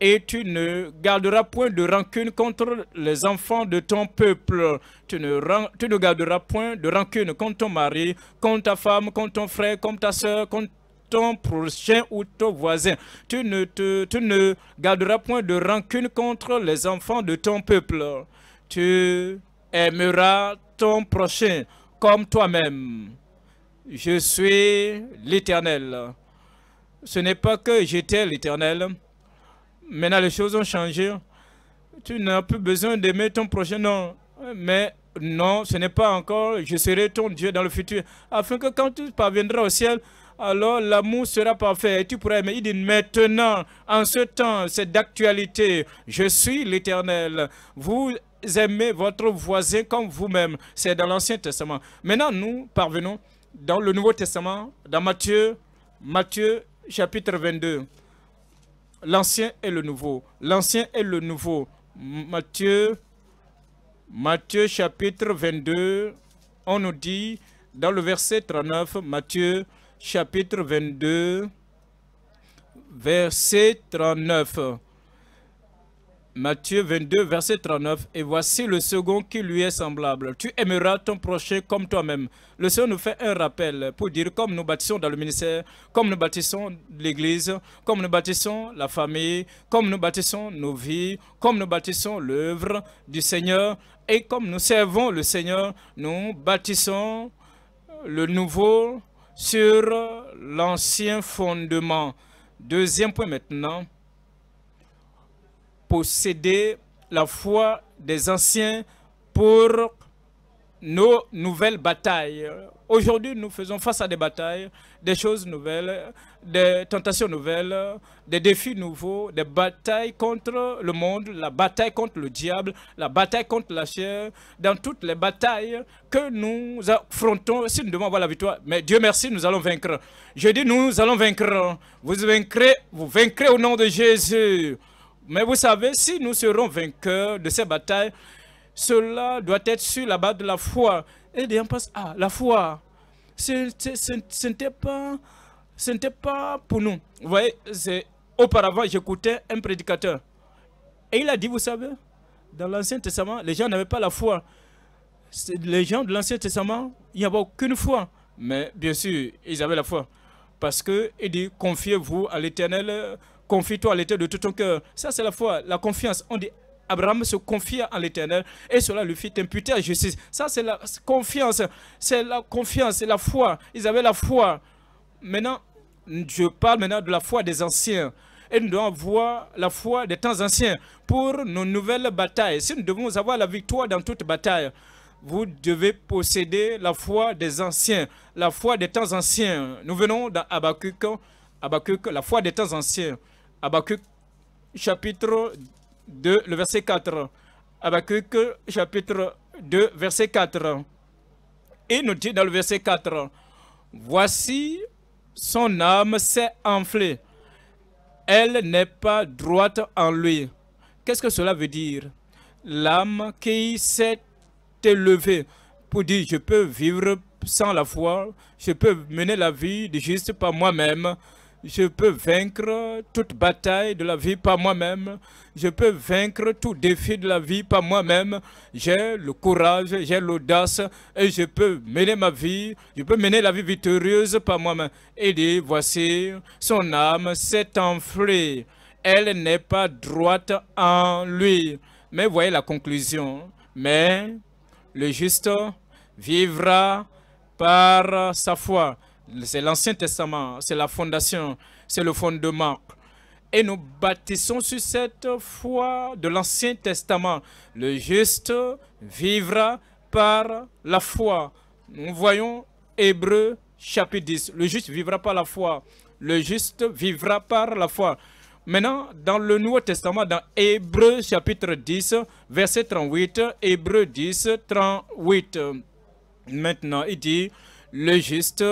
et tu ne garderas point de rancune contre les enfants de ton peuple. Tu ne, tu ne garderas point de rancune contre ton mari, contre ta femme, contre ton frère, contre ta soeur, contre ton prochain ou ton voisin. Tu ne, te, tu ne garderas point de rancune contre les enfants de ton peuple. Tu aimeras ton prochain comme toi-même. Je suis l'Éternel. Ce n'est pas que j'étais l'Éternel. Maintenant, les choses ont changé. Tu n'as plus besoin d'aimer ton prochain, non. Mais non, ce n'est pas encore « Je serai ton Dieu dans le futur ». Afin que quand tu parviendras au ciel, alors l'amour sera parfait. Et tu pourras aimer. Il dit maintenant, en ce temps, c'est d'actualité. Je suis l'Éternel. Vous aimez votre voisin comme vous-même. C'est dans l'Ancien Testament. Maintenant, nous parvenons dans le Nouveau Testament, dans Matthieu, Matthieu chapitre 22. L'Ancien et le Nouveau. L'Ancien et le Nouveau. Matthieu, Matthieu chapitre 22, on nous dit dans le verset 39, Matthieu chapitre 22, verset 39. Matthieu 22, verset 39. Et voici le second qui lui est semblable. Tu aimeras ton prochain comme toi-même. Le Seigneur nous fait un rappel pour dire comme nous bâtissons dans le ministère, comme nous bâtissons l'Église, comme nous bâtissons la famille, comme nous bâtissons nos vies, comme nous bâtissons l'œuvre du Seigneur. Et comme nous servons le Seigneur, nous bâtissons le nouveau sur l'ancien fondement. Deuxième point maintenant, posséder la foi des anciens pour nos nouvelles batailles. Aujourd'hui, nous faisons face à des batailles, des choses nouvelles, des tentations nouvelles, des défis nouveaux, des batailles contre le monde, la bataille contre le diable, la bataille contre la chair, dans toutes les batailles que nous affrontons, si nous devons avoir la victoire, mais Dieu merci, nous allons vaincre. Je dis nous allons vaincre, vous vaincrez, vous vaincrez au nom de Jésus. Mais vous savez, si nous serons vainqueurs de ces batailles, cela doit être sur la base de la foi. Et bien passe à ah, la foi, ce n'était pas ce n'était pas pour nous. Vous voyez, c'est auparavant, j'écoutais un prédicateur. Et il a dit, vous savez, dans l'Ancien Testament, les gens n'avaient pas la foi. Les gens de l'Ancien Testament, il n'y avait aucune foi. Mais bien sûr, ils avaient la foi. Parce qu'il dit, confiez-vous à l'Éternel, confie-toi à l'Éternel de tout ton cœur. Ça, c'est la foi, la confiance. On dit, Abraham se confia à l'Éternel et cela lui fit imputer à justice. Ça, c'est la confiance, c'est la confiance, c'est la foi. Ils avaient la foi maintenant, je parle maintenant de la foi des anciens. Et nous devons avoir la foi des temps anciens pour nos nouvelles batailles. Si nous devons avoir la victoire dans toute bataille, vous devez posséder la foi des anciens, la foi des temps anciens. Nous venons dans la foi des temps anciens. Abacuc chapitre 2, le verset 4. Abacuc chapitre 2, verset 4. Et nous dit dans le verset 4, « Voici son âme s'est enflée. Elle n'est pas droite en lui. Qu'est-ce que cela veut dire L'âme qui s'est élevée pour dire je peux vivre sans la foi, je peux mener la vie juste par moi-même, je peux vaincre toute bataille de la vie par moi-même, je peux vaincre tout défi de la vie par moi-même, j'ai le courage, j'ai l'audace et je peux mener ma vie, je peux mener la vie victorieuse par moi-même. Et dit, voici, son âme s'est enflée, elle n'est pas droite en lui. Mais voyez la conclusion, mais le juste vivra par sa foi. C'est l'Ancien Testament, c'est la fondation, c'est le fondement. Et nous bâtissons sur cette foi de l'Ancien Testament. Le juste vivra par la foi. Nous voyons Hébreu chapitre 10. Le juste vivra par la foi. Le juste vivra par la foi. Maintenant, dans le Nouveau Testament, dans Hébreu chapitre 10, verset 38, Hébreu 10, 38. Maintenant, il dit, le juste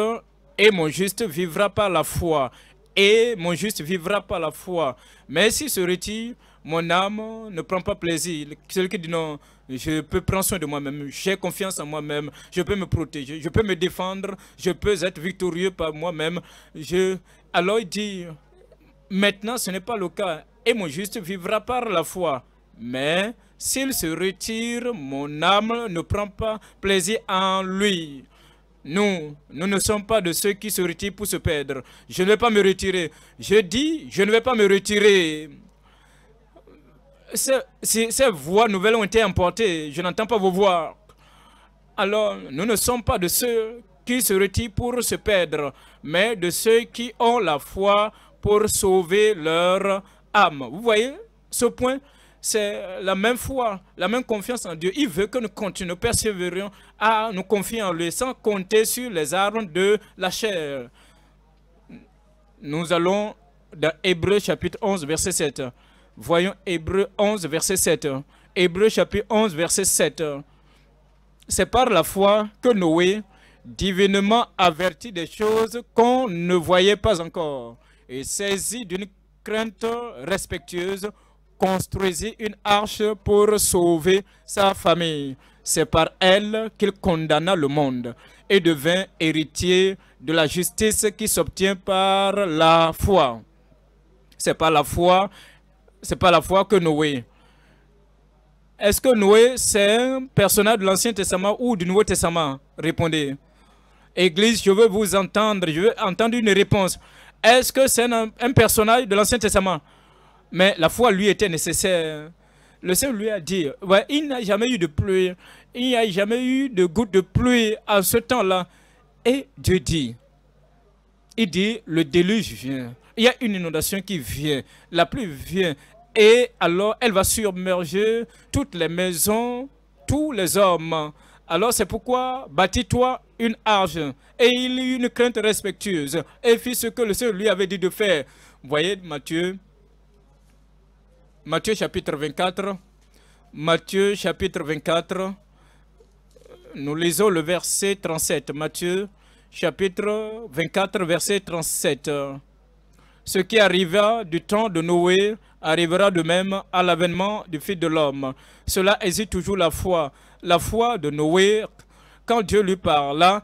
et mon juste vivra par la foi. Et mon juste vivra par la foi. Mais s'il se retire, mon âme ne prend pas plaisir. Celui qui dit non, je peux prendre soin de moi-même, j'ai confiance en moi-même, je peux me protéger, je peux me défendre, je peux être victorieux par moi-même. Je... Alors il dit, maintenant ce n'est pas le cas, et mon juste vivra par la foi. Mais s'il se retire, mon âme ne prend pas plaisir en lui. Nous, nous ne sommes pas de ceux qui se retirent pour se perdre. Je ne vais pas me retirer. Je dis, je ne vais pas me retirer. Ces, voix nouvelles ont été emportées. Je n'entends pas vos voix. Alors, nous ne sommes pas de ceux qui se retirent pour se perdre, mais de ceux qui ont la foi pour sauver leur âme. Vous voyez ce point c'est la même foi, la même confiance en Dieu. Il veut que nous continuions, persévérions à nous confier en lui sans compter sur les armes de la chair. Nous allons dans Hébreu chapitre 11, verset 7. Voyons Hébreu 11, verset 7. Hébreu chapitre 11, verset 7. C'est par la foi que Noé, divinement averti des choses qu'on ne voyait pas encore, et saisi d'une crainte respectueuse, construisit une arche pour sauver sa famille. C'est par elle qu'il condamna le monde et devint héritier de la justice qui s'obtient par la foi. C'est par la foi, c'est la foi que Noé. Est-ce que Noé, c'est un personnage de l'Ancien Testament ou du Nouveau Testament Répondez. Église, je veux vous entendre, je veux entendre une réponse. Est-ce que c'est un personnage de l'Ancien Testament mais la foi lui était nécessaire. Le Seigneur lui a dit, ouais, il n'a jamais eu de pluie, il n'y a jamais eu de goutte de pluie à ce temps-là. Et Dieu dit, il dit, le déluge vient. Il y a une inondation qui vient, la pluie vient. Et alors, elle va submerger toutes les maisons, tous les hommes. Alors, c'est pourquoi, bâtis-toi une arche. Et il y une crainte respectueuse. Et fit ce que le Seigneur lui avait dit de faire. Vous voyez, Matthieu Matthieu chapitre 24. Matthieu chapitre 24. Nous lisons le verset 37. Matthieu chapitre 24, verset 37. Ce qui arriva du temps de Noé arrivera de même à l'avènement du Fils de l'homme. Cela hésite toujours la foi. La foi de Noé, quand Dieu lui parla,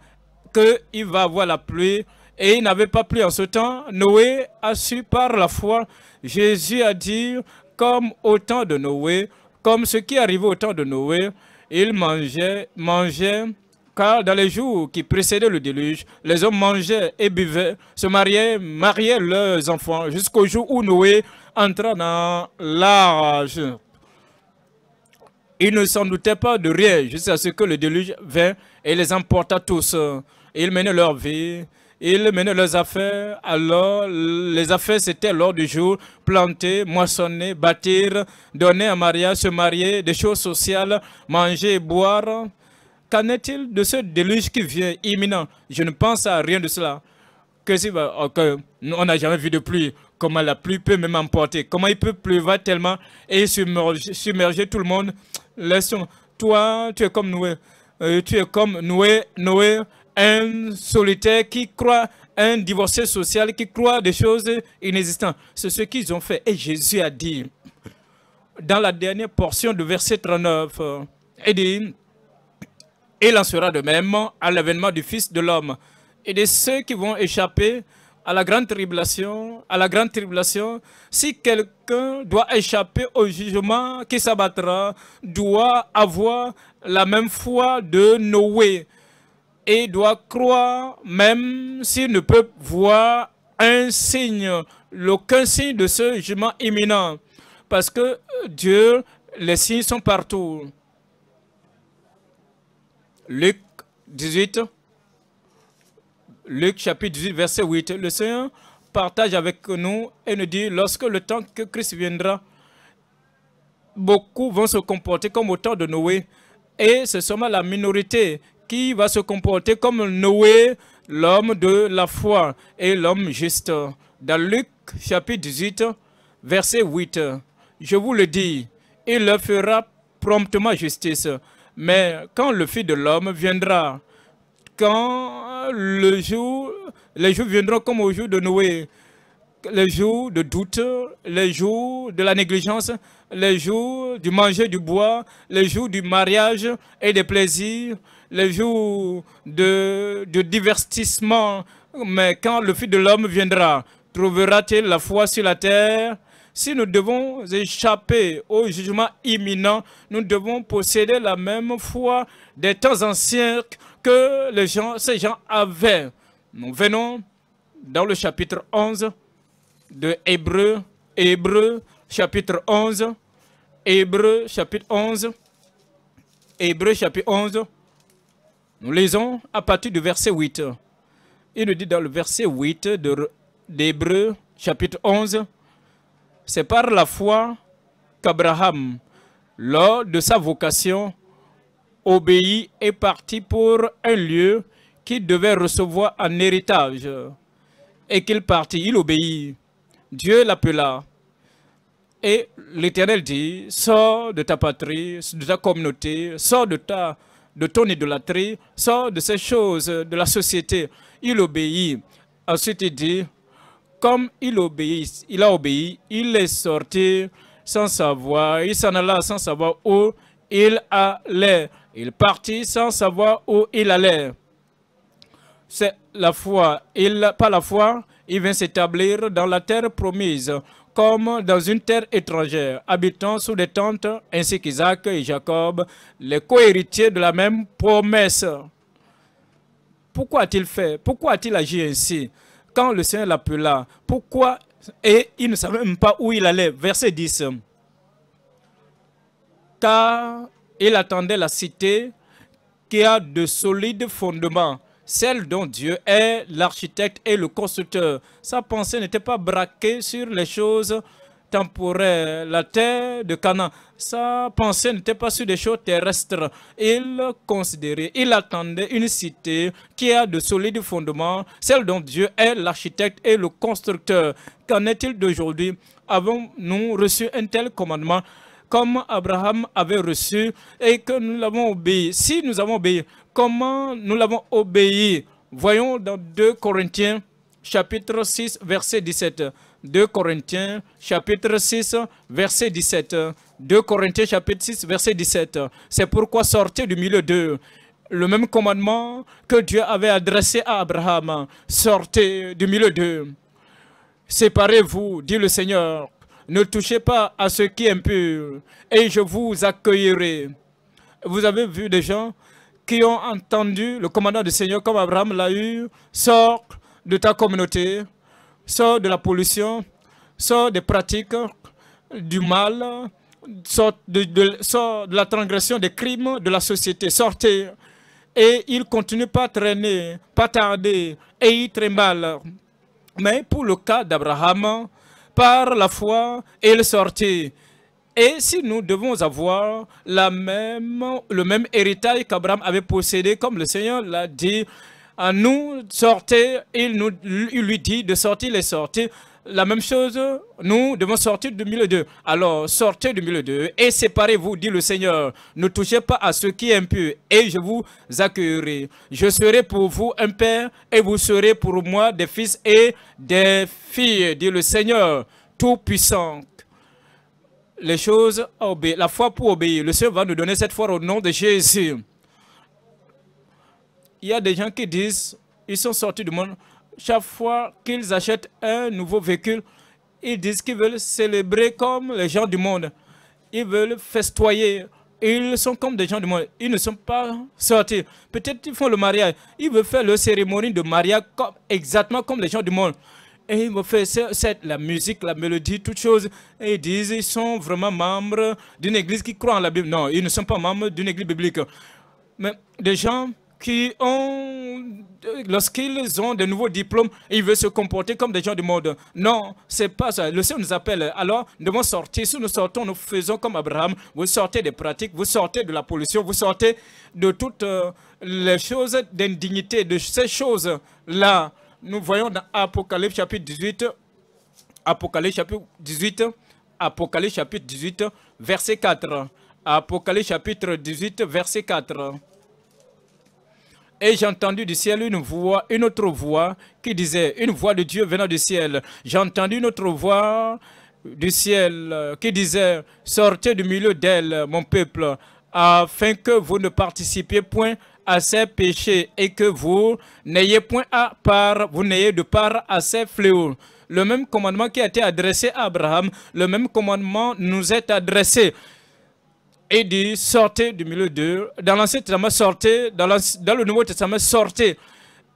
qu'il va avoir la pluie, et il n'avait pas plu en ce temps, Noé a su par la foi, Jésus a dit, comme au temps de Noé, comme ce qui arrivait au temps de Noé, ils mangeaient, mangeaient, car dans les jours qui précédaient le déluge, les hommes mangeaient et buvaient, se mariaient, mariaient leurs enfants, jusqu'au jour où Noé entra dans l'arche. Ils ne s'en doutaient pas de rien, jusqu'à ce que le déluge vint et les emporta tous. Ils menaient leur vie ils menaient leurs affaires, alors les affaires c'était l'ordre du jour, planter, moissonner, bâtir, donner à mariage, se marier, des choses sociales, manger, boire. Qu'en est-il de ce déluge qui vient imminent Je ne pense à rien de cela. Que si, bah, on n'a jamais vu de pluie, comment la pluie peut même emporter, comment il peut pleuvoir tellement et submerger, submerger tout le monde. Laissons, toi, tu es comme Noé, euh, tu es comme Noé, Noé, un solitaire qui croit, un divorcé social qui croit des choses inexistantes. C'est ce qu'ils ont fait. Et Jésus a dit, dans la dernière portion du verset 39, euh, il il en sera de même à l'avènement du Fils de l'homme. Et de ceux qui vont échapper à la grande tribulation, à la grande tribulation, si quelqu'un doit échapper au jugement qui s'abattra, doit avoir la même foi de Noé et doit croire même s'il ne peut voir un signe, aucun signe de ce jugement imminent. Parce que euh, Dieu, les signes sont partout. Luc 18, Luc chapitre 18, verset 8. Le Seigneur partage avec nous et nous dit, lorsque le temps que Christ viendra, beaucoup vont se comporter comme au temps de Noé. Et ce sera la minorité qui va se comporter comme Noé, l'homme de la foi et l'homme juste. Dans Luc chapitre 18, verset 8, je vous le dis, il le fera promptement justice. Mais quand le Fils de l'homme viendra, quand le jour, les jours viendront comme au jour de Noé, les jours de doute, les jours de la négligence, les jours du manger du bois, les jours du mariage et des plaisirs, les jours de, divertissement, mais quand le Fils de l'homme viendra, trouvera-t-il la foi sur la terre si nous devons échapper au jugement imminent, nous devons posséder la même foi des temps anciens que les gens, ces gens avaient. Nous venons dans le chapitre 11 de Hébreu, Hébreu chapitre 11, Hébreu chapitre 11, Hébreu chapitre 11, nous lisons à partir du verset 8. Il nous dit dans le verset 8 d'Hébreu chapitre 11, c'est par la foi qu'Abraham, lors de sa vocation, obéit et partit pour un lieu qui devait recevoir en héritage. Et qu'il partit, il obéit. Dieu l'appela. Et l'Éternel dit, sors de ta patrie, de ta communauté, sors de ta de ton idolâtrie, sort de ces choses de la société. Il obéit. Ensuite, il dit, comme il obéit, il a obéi, il est sorti sans savoir, il s'en alla sans savoir où il allait. Il partit sans savoir où il allait. C'est la foi. Il, pas la foi, il vient s'établir dans la terre promise comme dans une terre étrangère, habitant sous des tentes, ainsi qu'Isaac et Jacob, les cohéritiers de la même promesse. Pourquoi a-t-il fait Pourquoi a-t-il agi ainsi Quand le Seigneur l'appela, pourquoi Et il ne savait même pas où il allait. Verset 10. Car il attendait la cité qui a de solides fondements celle dont Dieu est l'architecte et le constructeur. Sa pensée n'était pas braquée sur les choses temporaires, la terre de Canaan. Sa pensée n'était pas sur des choses terrestres. Il considérait, il attendait une cité qui a de solides fondements, celle dont Dieu est l'architecte et le constructeur. Qu'en est-il d'aujourd'hui Avons-nous reçu un tel commandement comme Abraham avait reçu et que nous l'avons obéi. Si nous avons obéi, comment nous l'avons obéi. Voyons dans 2 Corinthiens chapitre 6 verset 17. 2 Corinthiens chapitre 6 verset 17. 2 Corinthiens chapitre 6 verset 17. C'est pourquoi sortez du milieu d'eux le même commandement que Dieu avait adressé à Abraham. Sortez du milieu d'eux. Séparez-vous, dit le Seigneur. Ne touchez pas à ce qui est impur et je vous accueillerai. Vous avez vu des gens qui ont entendu le commandant du Seigneur comme Abraham l'a eu, sort de ta communauté, sort de la pollution, sort des pratiques du mal, sort de, la transgression des crimes de la société, sortez. Et il continue pas traîner, pas tarder, et il très mal. Mais pour le cas d'Abraham, par la foi, il sortit. Et si nous devons avoir la même, le même héritage qu'Abraham avait possédé, comme le Seigneur l'a dit, à nous sortez, il, nous, lui dit de sortir les sorties. La même chose, nous devons sortir de 2002. Alors, sortez de 2002 et séparez-vous, dit le Seigneur. Ne touchez pas à ce qui est impur et je vous accueillerai. Je serai pour vous un père et vous serez pour moi des fils et des filles, dit le Seigneur Tout-Puissant les choses à obéir, la foi pour obéir. Le Seigneur va nous donner cette foi au nom de Jésus. Il y a des gens qui disent, ils sont sortis du monde, chaque fois qu'ils achètent un nouveau véhicule, ils disent qu'ils veulent célébrer comme les gens du monde. Ils veulent festoyer. Ils sont comme des gens du monde. Ils ne sont pas sortis. Peut-être qu'ils font le mariage. Ils veulent faire le cérémonie de mariage exactement comme les gens du monde et ils me font la musique, la mélodie, toutes choses. Et ils disent ils sont vraiment membres d'une église qui croit en la Bible. Non, ils ne sont pas membres d'une église biblique. Mais des gens qui ont, lorsqu'ils ont de nouveaux diplômes, ils veulent se comporter comme des gens du monde. Non, c'est pas ça. Le Seigneur nous appelle. Alors, nous devons sortir. Si nous sortons, nous faisons comme Abraham. Vous sortez des pratiques, vous sortez de la pollution, vous sortez de toutes euh, les choses d'indignité, de ces choses-là nous voyons dans Apocalypse chapitre 18, Apocalypse chapitre 18, Apocalypse chapitre 18, verset 4. Apocalypse chapitre 18, verset 4. Et j'ai entendu du ciel une voix, une autre voix qui disait, une voix de Dieu venant du ciel. J'ai entendu une autre voix du ciel qui disait, sortez du milieu d'elle, mon peuple, afin que vous ne participiez point à ses péchés et que vous n'ayez point à part, vous n'ayez de part à ses fléaux. Le même commandement qui a été adressé à Abraham, le même commandement nous est adressé. Et dit, sortez du milieu d'eux. Dans l'Ancien Testament, sortez. Dans, dans le Nouveau Testament, sortez.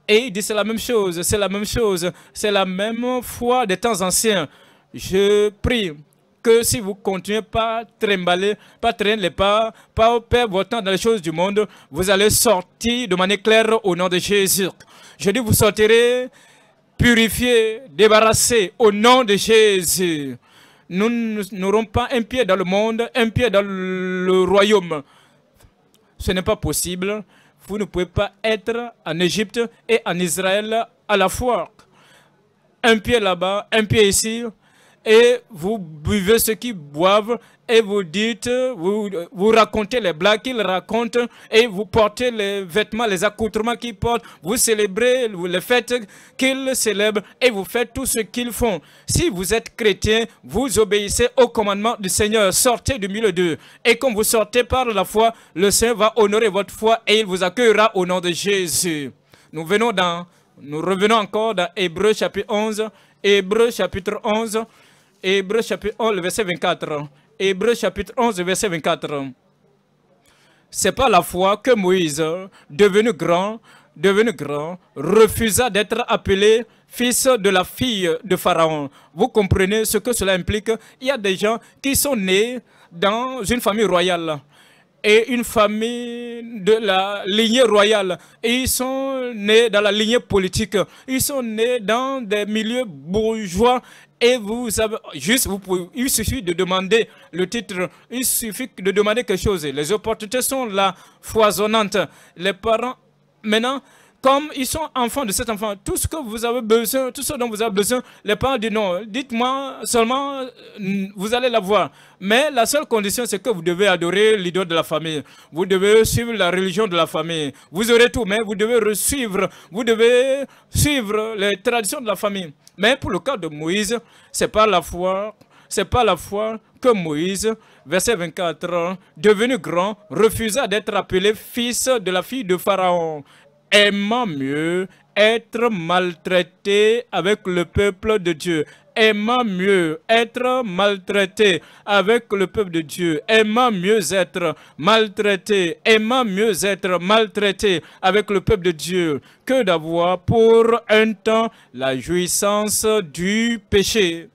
Et il dit, c'est la même chose, c'est la même chose, c'est la même foi des temps anciens. Je prie que si vous continuez pas trimballer, pas traîner les pas, pas perdre votre temps dans les choses du monde, vous allez sortir de manière claire au nom de Jésus. Je dis, vous sortirez purifiés, débarrassés au nom de Jésus. Nous n'aurons pas un pied dans le monde, un pied dans le royaume. Ce n'est pas possible. Vous ne pouvez pas être en Égypte et en Israël à la fois. Un pied là-bas, un pied ici et vous buvez ce qu'ils boivent et vous dites, vous, vous racontez les blagues qu'ils racontent et vous portez les vêtements, les accoutrements qu'ils portent, vous célébrez les fêtes qu'ils célèbrent et vous faites tout ce qu'ils font. Si vous êtes chrétien, vous obéissez au commandement du Seigneur, sortez du milieu d'eux. Et quand vous sortez par la foi, le Seigneur va honorer votre foi et il vous accueillera au nom de Jésus. Nous venons dans, nous revenons encore dans Hébreu chapitre 11, Hébreu chapitre 11, Hébreu chapitre 11, verset 24. Hébreu chapitre 11, verset 24. C'est par la foi que Moïse, devenu grand, devenu grand, refusa d'être appelé fils de la fille de Pharaon. Vous comprenez ce que cela implique Il y a des gens qui sont nés dans une famille royale et une famille de la lignée royale. ils sont nés dans la lignée politique. Ils sont nés dans des milieux bourgeois et vous avez juste, vous pouvez, il suffit de demander le titre, il suffit de demander quelque chose. Les opportunités sont là, foisonnantes. Les parents, maintenant, comme ils sont enfants de cet enfant, tout ce que vous avez besoin, tout ce dont vous avez besoin, les parents disent non. Dites-moi seulement, euh, vous allez l'avoir. Mais la seule condition, c'est que vous devez adorer l'idole de la famille. Vous devez suivre la religion de la famille. Vous aurez tout, mais vous devez suivre, vous devez suivre les traditions de la famille. Mais pour le cas de Moïse, c'est pas la foi, c'est pas la foi que Moïse, verset 24, devenu grand, refusa d'être appelé fils de la fille de Pharaon aimant mieux être maltraité avec le peuple de Dieu, aimant mieux être maltraité avec le peuple de Dieu, aimant mieux être maltraité, aimant mieux être maltraité avec le peuple de Dieu, que d'avoir pour un temps la jouissance du péché.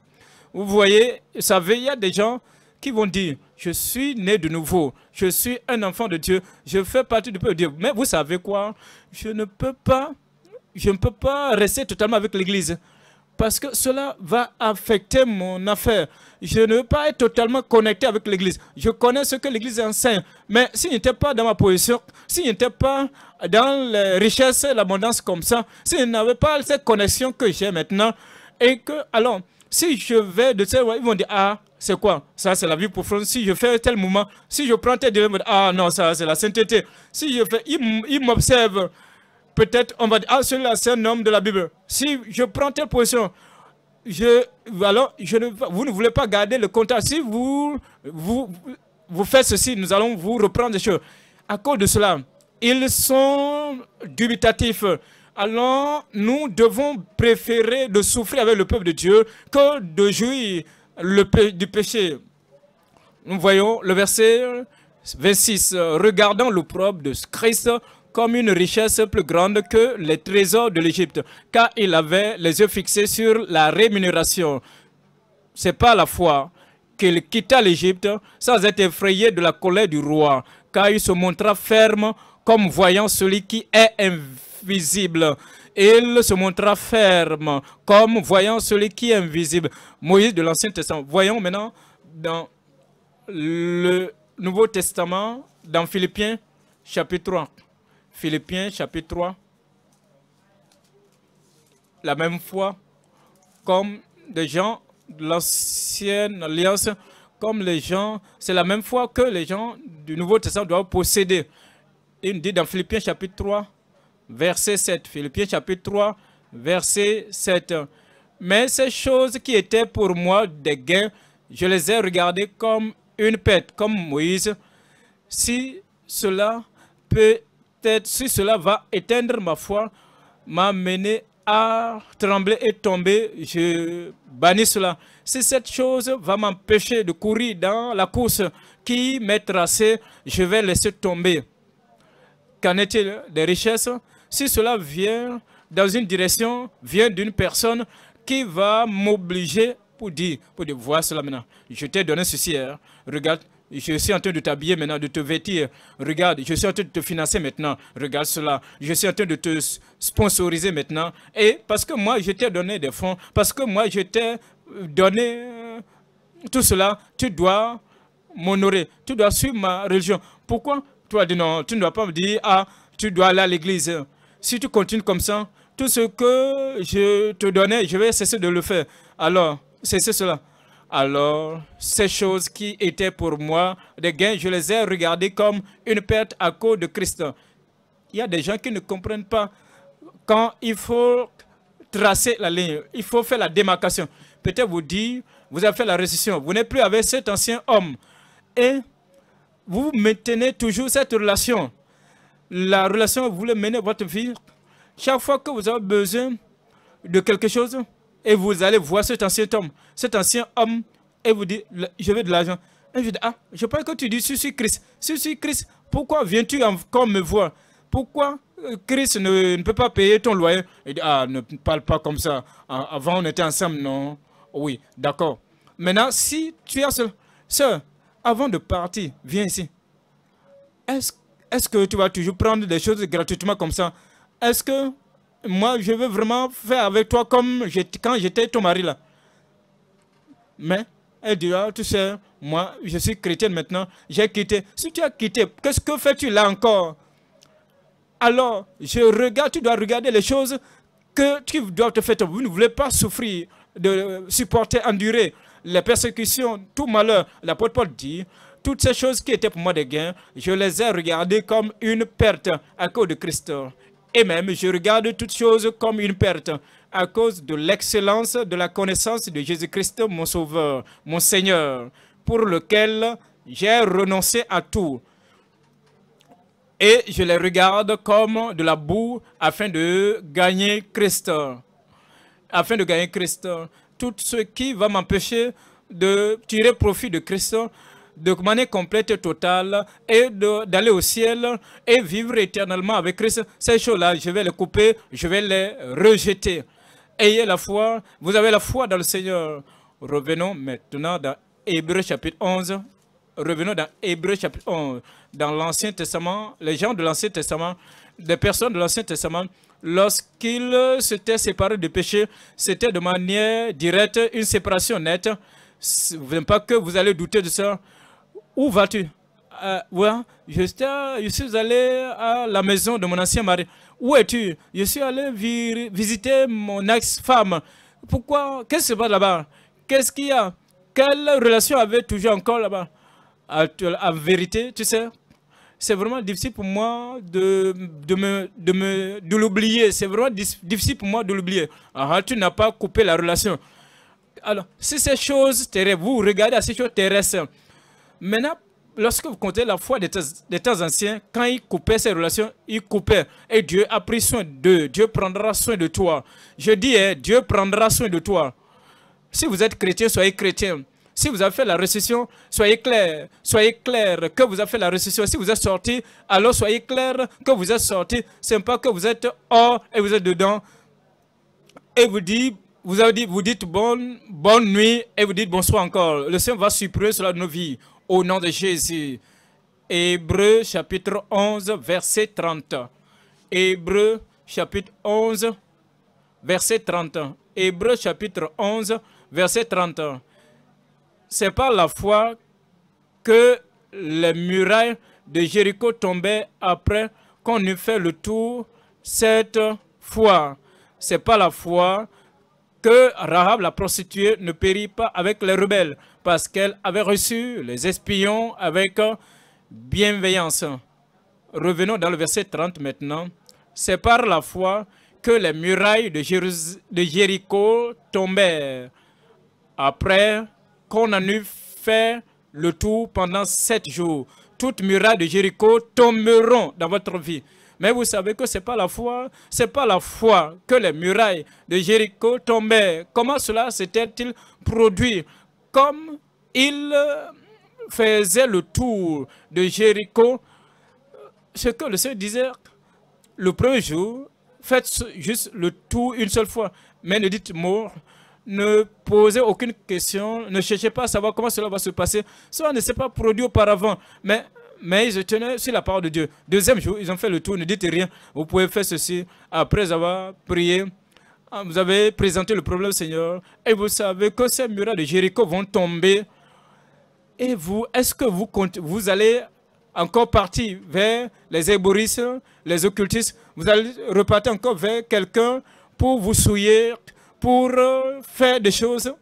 Vous voyez, vous savez, il y a des gens qui vont dire, je suis né de nouveau, je suis un enfant de Dieu, je fais partie du peuple de Dieu. Mais vous savez quoi Je ne peux pas, je ne peux pas rester totalement avec l'Église parce que cela va affecter mon affaire. Je ne veux pas être totalement connecté avec l'Église. Je connais ce que l'Église enseigne. Mais si je n'étais pas dans ma position, si je n'étais pas dans les richesses et l'abondance comme ça, si je n'avais pas cette connexion que j'ai maintenant, et que, alors, si je vais de cette ils vont dire, ah, c'est quoi Ça, c'est la vie pour profonde. Si je fais tel moment, si je prends tel délai, ah non, ça, c'est la sainteté. Si je fais, il m'observe. Peut-être on va dire, ah, celui-là, c'est un homme de la Bible. Si je prends telle position, je, alors, je vous ne voulez pas garder le contact. Si vous, vous, vous faites ceci, nous allons vous reprendre des choses. À cause de cela, ils sont dubitatifs. Alors, nous devons préférer de souffrir avec le peuple de Dieu que de jouir le, du péché. Nous voyons le verset 26. Regardant l'opprobre de Christ comme une richesse plus grande que les trésors de l'Égypte, car il avait les yeux fixés sur la rémunération. C'est pas la foi qu'il quitta l'Égypte sans être effrayé de la colère du roi, car il se montra ferme comme voyant celui qui est invisible il se montra ferme, comme voyant celui qui est invisible. Moïse de l'Ancien Testament. Voyons maintenant dans le Nouveau Testament, dans Philippiens, chapitre 3. Philippiens, chapitre 3. La même foi, comme des gens de l'Ancienne Alliance, comme les gens, c'est la même foi que les gens du Nouveau Testament doivent posséder. Il dit dans Philippiens, chapitre 3, verset 7. Philippiens chapitre 3, verset 7. Mais ces choses qui étaient pour moi des gains, je les ai regardées comme une pète, comme Moïse. Si cela peut être, si cela va éteindre ma foi, m'amener à trembler et tomber, je bannis cela. Si cette chose va m'empêcher de courir dans la course qui m'est tracée, je vais laisser tomber. Qu'en est-il des richesses si cela vient dans une direction, vient d'une personne qui va m'obliger pour dire, pour dire, cela maintenant. Je t'ai donné ceci hein. Regarde, je suis en train de t'habiller maintenant, de te vêtir. Regarde, je suis en train de te financer maintenant. Regarde cela. Je suis en train de te sponsoriser maintenant. Et parce que moi, je t'ai donné des fonds, parce que moi, je t'ai euh, donné euh, tout cela, tu dois m'honorer. Tu dois suivre ma religion. Pourquoi Toi, dis non, tu ne dois pas me dire, ah, tu dois aller à l'église si tu continues comme ça, tout ce que je te donnais, je vais cesser de le faire. Alors, c'est cela. Alors, ces choses qui étaient pour moi des gains, je les ai regardées comme une perte à cause de Christ. Il y a des gens qui ne comprennent pas quand il faut tracer la ligne, il faut faire la démarcation. Peut-être vous dire, vous avez fait la récession, vous n'êtes plus avec cet ancien homme. Et vous maintenez toujours cette relation la relation que vous voulez mener votre fille, chaque fois que vous avez besoin de quelque chose, et vous allez voir cet ancien homme, cet ancien homme, et vous dites, je veux de l'argent. Ah, je dis, je pense que tu dis, je suis Christ. Je suis Christ, pourquoi viens-tu encore me voir Pourquoi euh, Christ ne, peut pas payer ton loyer Il dit, ah, ne parle pas comme ça. Ah, avant, on était ensemble, non Oui, d'accord. Maintenant, si tu as seul, avant de partir, viens ici. Est-ce est-ce que tu vas toujours prendre des choses gratuitement comme ça Est-ce que moi, je veux vraiment faire avec toi comme quand j'étais ton mari là Mais elle ah tu sais, moi, je suis chrétienne maintenant, j'ai quitté. Si tu as quitté, qu'est-ce que fais-tu là encore Alors, je regarde, tu dois regarder les choses que tu dois te faire. Vous ne voulez pas souffrir, de supporter, endurer les persécutions, tout malheur. L'apôtre Paul dit, toutes ces choses qui étaient pour moi des gains, je les ai regardées comme une perte à cause de Christ. Et même, je regarde toutes choses comme une perte à cause de l'excellence de la connaissance de Jésus-Christ, mon Sauveur, mon Seigneur, pour lequel j'ai renoncé à tout. Et je les regarde comme de la boue afin de gagner Christ. Afin de gagner Christ. Tout ce qui va m'empêcher de tirer profit de Christ, de manière complète et totale et d'aller au ciel et vivre éternellement avec Christ, ces choses-là, je vais les couper, je vais les rejeter. Ayez la foi, vous avez la foi dans le Seigneur. Revenons maintenant dans Hébreu chapitre 11. Revenons dans Hébreu chapitre 11. Dans l'Ancien Testament, les gens de l'Ancien Testament, des personnes de l'Ancien Testament, lorsqu'ils s'étaient séparés du péché, c'était de manière directe, une séparation nette. Pas que vous allez douter de ça. Où vas-tu euh, je, suis allé à la maison de mon ancien mari. Où es-tu Je suis allé visiter mon ex-femme. Pourquoi Qu'est-ce qui se passe là-bas Qu'est-ce qu'il y a Quelle relation avez-vous toujours encore là-bas en vérité, tu sais, c'est vraiment difficile pour moi de, de, me, de, l'oublier. C'est vraiment difficile pour moi de l'oublier. Ah, tu n'as pas coupé la relation. Alors, si ces choses vous regardez à ces choses terrestres, Maintenant, lorsque vous comptez la foi des temps, anciens, quand ils coupaient ces relations, ils coupaient. Et Dieu a pris soin d'eux. Dieu prendra soin de toi. Je dis, hein, Dieu prendra soin de toi. Si vous êtes chrétien, soyez chrétien. Si vous avez fait la récession, soyez clair. Soyez clair que vous avez fait la récession. Si vous êtes sorti, alors soyez clair que vous êtes sorti. Ce n'est pas que vous êtes hors et vous êtes dedans. Et vous dites, vous, avez dit, vous dites bonne, bonne nuit et vous dites bonsoir encore. Le Seigneur va supprimer cela de nos vies au nom de Jésus. Hébreu, chapitre 11, verset 30. Hébreu, chapitre 11, verset 30. Hébreu, chapitre 11, verset 30. C'est pas la foi que les murailles de Jéricho tombaient après qu'on eut fait le tour cette fois. C'est pas la foi que Rahab la prostituée ne périt pas avec les rebelles parce qu'elle avait reçu les espions avec bienveillance. Revenons dans le verset 30 maintenant. C'est par la foi que les murailles de, Jéricho tombèrent après qu'on en eut fait le tour pendant sept jours. Toutes murailles de Jéricho tomberont dans votre vie. Mais vous savez que ce n'est pas la foi, c'est pas la foi que les murailles de Jéricho tombèrent. Comment cela s'était-il produit comme il faisait le tour de Jéricho, ce que le Seigneur disait le premier jour, faites juste le tour une seule fois, mais ne dites mot, ne posez aucune question, ne cherchez pas à savoir comment cela va se passer. Cela ne s'est pas produit auparavant, mais, mais ils tenaient sur la parole de Dieu. Deuxième jour, ils ont fait le tour, ne dites rien, vous pouvez faire ceci après avoir prié. Ah, vous avez présenté le problème, Seigneur, et vous savez que ces murs de Jéricho vont tomber. Et vous, est-ce que vous, vous allez encore partir vers les éboristes, les occultistes Vous allez repartir encore vers quelqu'un pour vous souiller, pour euh, faire des choses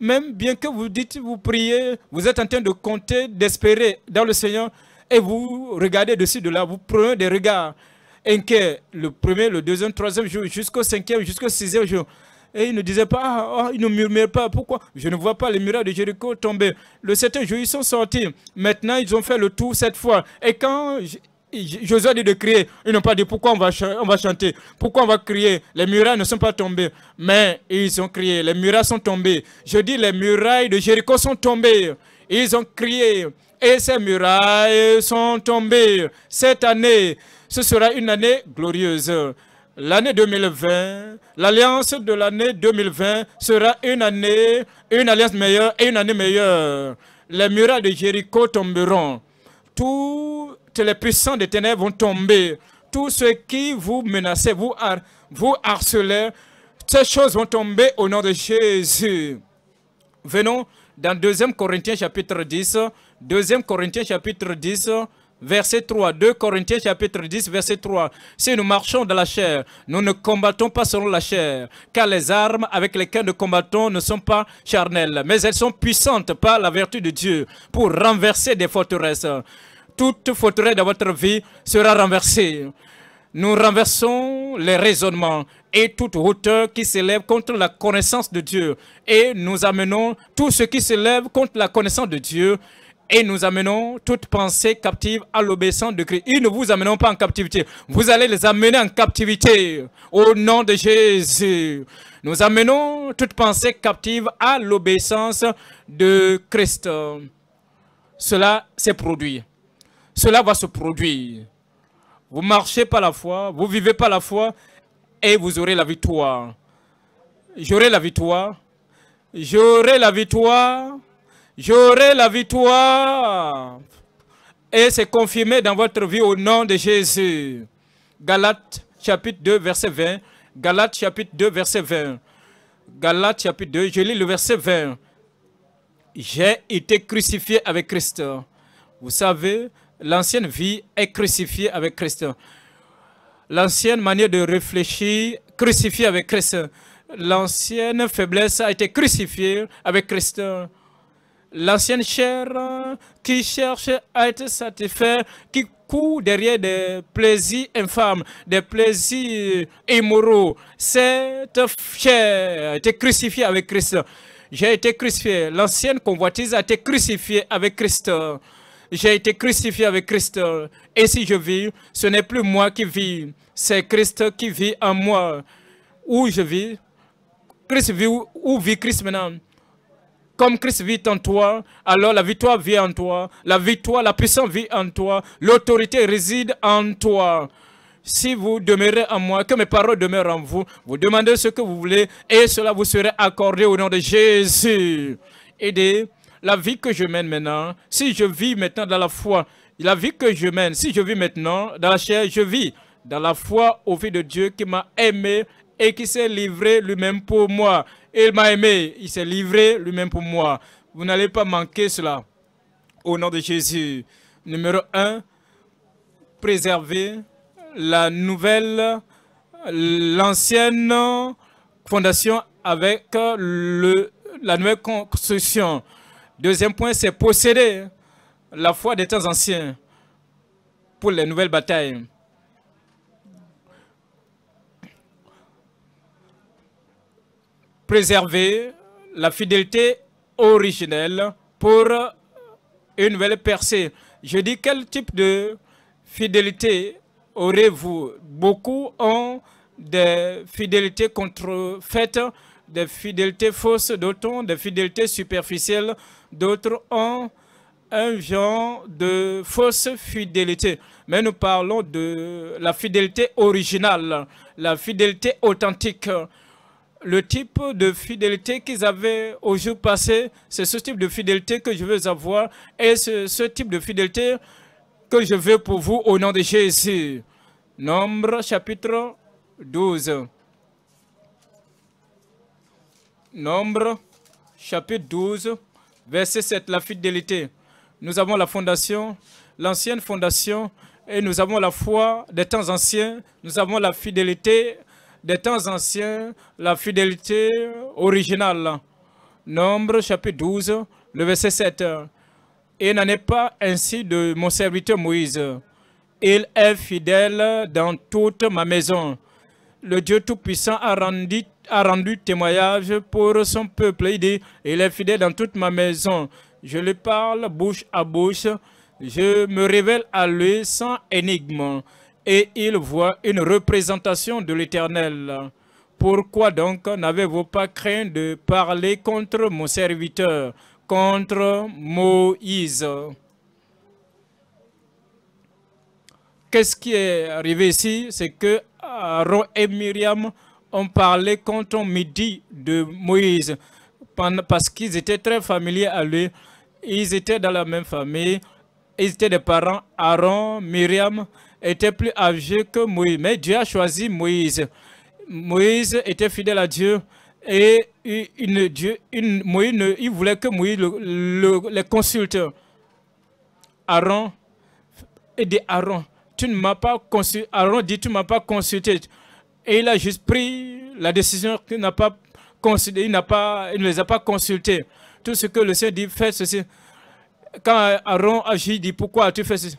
Même bien que vous dites, vous priez, vous êtes en train de compter, d'espérer dans le Seigneur, et vous regardez dessus de là, vous prenez des regards inquiet le premier, le deuxième, troisième jour, jusqu'au cinquième, jusqu'au sixième jour. Et ils ne disaient pas, ah, ah, ils ne murmuraient pas, pourquoi Je ne vois pas les murailles de Jéricho tomber. Le septième jour, ils sont sortis. Maintenant, ils ont fait le tour cette fois. Et quand a dit de crier, ils n'ont pas dit pourquoi on va, on va chanter, pourquoi on va crier. Les murailles ne sont pas tombées. Mais ils ont crié, les murailles sont tombées. Je dis, les murailles de Jéricho sont tombées. Ils ont crié. Et ces murailles sont tombées cette année ce sera une année glorieuse. L'année 2020, l'alliance de l'année 2020 sera une année, une alliance meilleure et une année meilleure. Les murailles de Jéricho tomberont. Toutes les puissants des ténèbres vont tomber. Tout ceux qui vous menacent, vous, har ces choses vont tomber au nom de Jésus. Venons dans 2 Corinthiens chapitre 10. 2 Corinthiens chapitre 10, verset 3, 2 Corinthiens chapitre 10, verset 3. Si nous marchons dans la chair, nous ne combattons pas selon la chair, car les armes avec lesquelles nous combattons ne sont pas charnelles, mais elles sont puissantes par la vertu de Dieu pour renverser des forteresses. Toute forteresse de votre vie sera renversée. Nous renversons les raisonnements et toute hauteur qui s'élève contre la connaissance de Dieu. Et nous amenons tout ce qui s'élève contre la connaissance de Dieu et nous amenons toute pensée captive à l'obéissance de Christ. Ils ne vous amenons pas en captivité. Vous allez les amener en captivité au nom de Jésus. Nous amenons toute pensée captive à l'obéissance de Christ. Cela s'est produit. Cela va se produire. Vous marchez par la foi, vous vivez par la foi et vous aurez la victoire. J'aurai la victoire. J'aurai la victoire J'aurai la victoire. Et c'est confirmé dans votre vie au nom de Jésus. Galates chapitre 2 verset 20. Galates chapitre 2 verset 20. Galates chapitre 2, je lis le verset 20. J'ai été crucifié avec Christ. Vous savez, l'ancienne vie est crucifiée avec Christ. L'ancienne manière de réfléchir, crucifiée avec Christ. L'ancienne faiblesse a été crucifiée avec Christ l'ancienne chair qui cherche à être satisfaite, qui court derrière des plaisirs infâmes, des plaisirs immoraux. Cette chair a été crucifiée avec Christ. J'ai été crucifié. L'ancienne convoitise a été crucifiée avec Christ. J'ai été crucifié avec Christ. Et si je vis, ce n'est plus moi qui vis, c'est Christ qui vit en moi. Où je vis, Christ vit, où vit Christ maintenant comme Christ vit en toi, alors la victoire vit en toi. La victoire, la puissance vit en toi. L'autorité réside en toi. Si vous demeurez en moi, que mes paroles demeurent en vous, vous demandez ce que vous voulez et cela vous sera accordé au nom de Jésus. Aidez la vie que je mène maintenant, si je vis maintenant dans la foi, la vie que je mène, si je vis maintenant dans la chair, je vis dans la foi au vie de Dieu qui m'a aimé et qui s'est livré lui-même pour moi. Il m'a aimé, il s'est livré lui-même pour moi. Vous n'allez pas manquer cela. Au nom de Jésus. Numéro un, préserver la nouvelle, l'ancienne fondation avec le, la nouvelle construction. Deuxième point, c'est posséder la foi des temps anciens pour les nouvelles batailles. préserver la fidélité originelle pour une nouvelle percée. Je dis quel type de fidélité aurez-vous Beaucoup ont des fidélités contrefaites, des fidélités fausses, d'autres ont des fidélités superficielles, d'autres ont un genre de fausse fidélité. Mais nous parlons de la fidélité originale, la fidélité authentique, le type de fidélité qu'ils avaient au jour passé, c'est ce type de fidélité que je veux avoir et ce type de fidélité que je veux pour vous au nom de Jésus. Nombre chapitre 12. Nombre chapitre 12, verset 7, la fidélité. Nous avons la fondation, l'ancienne fondation, et nous avons la foi des temps anciens, nous avons la fidélité des temps anciens, la fidélité originale. Nombre chapitre 12, le verset 7. Et n'en est pas ainsi de mon serviteur Moïse. Il est fidèle dans toute ma maison. Le Dieu Tout-Puissant a rendu, a rendu témoignage pour son peuple. Il dit, il est fidèle dans toute ma maison. Je lui parle bouche à bouche. Je me révèle à lui sans énigme et il voit une représentation de l'Éternel. Pourquoi donc n'avez-vous pas craint de parler contre mon serviteur, contre Moïse Qu'est-ce qui est arrivé ici C'est que Aaron et Myriam ont parlé contre midi de Moïse parce qu'ils étaient très familiers à lui. Ils étaient dans la même famille. Ils étaient des parents. Aaron, Myriam, était plus âgé que Moïse. Mais Dieu a choisi Moïse. Moïse était fidèle à Dieu et il, Dieu, une Moïse, il voulait que Moïse le, consulte. Aaron et dit Aaron, tu ne m'as pas consulté. Aaron dit, tu ne m'as pas consulté. Et il a juste pris la décision qu'il n'a pas consulté. Il, pas, il ne les a pas consultés. Tout ce que le Seigneur dit, fais ceci. Quand Aaron agit, il dit, pourquoi tu fais ceci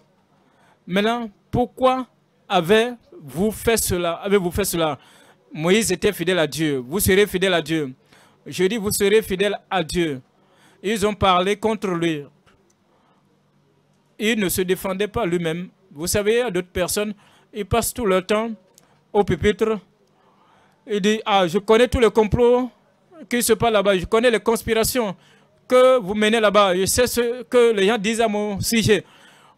Maintenant, pourquoi avez-vous fait cela Avez-vous fait cela Moïse était fidèle à Dieu. Vous serez fidèle à Dieu. Je dis, vous serez fidèle à Dieu. Ils ont parlé contre lui. Il ne se défendait pas lui-même. Vous savez, d'autres personnes, ils passent tout leur temps au pupitre. Ils disent, ah, je connais tous les complots qui se passent là-bas. Je connais les conspirations que vous menez là-bas. Je sais ce que les gens disent à mon sujet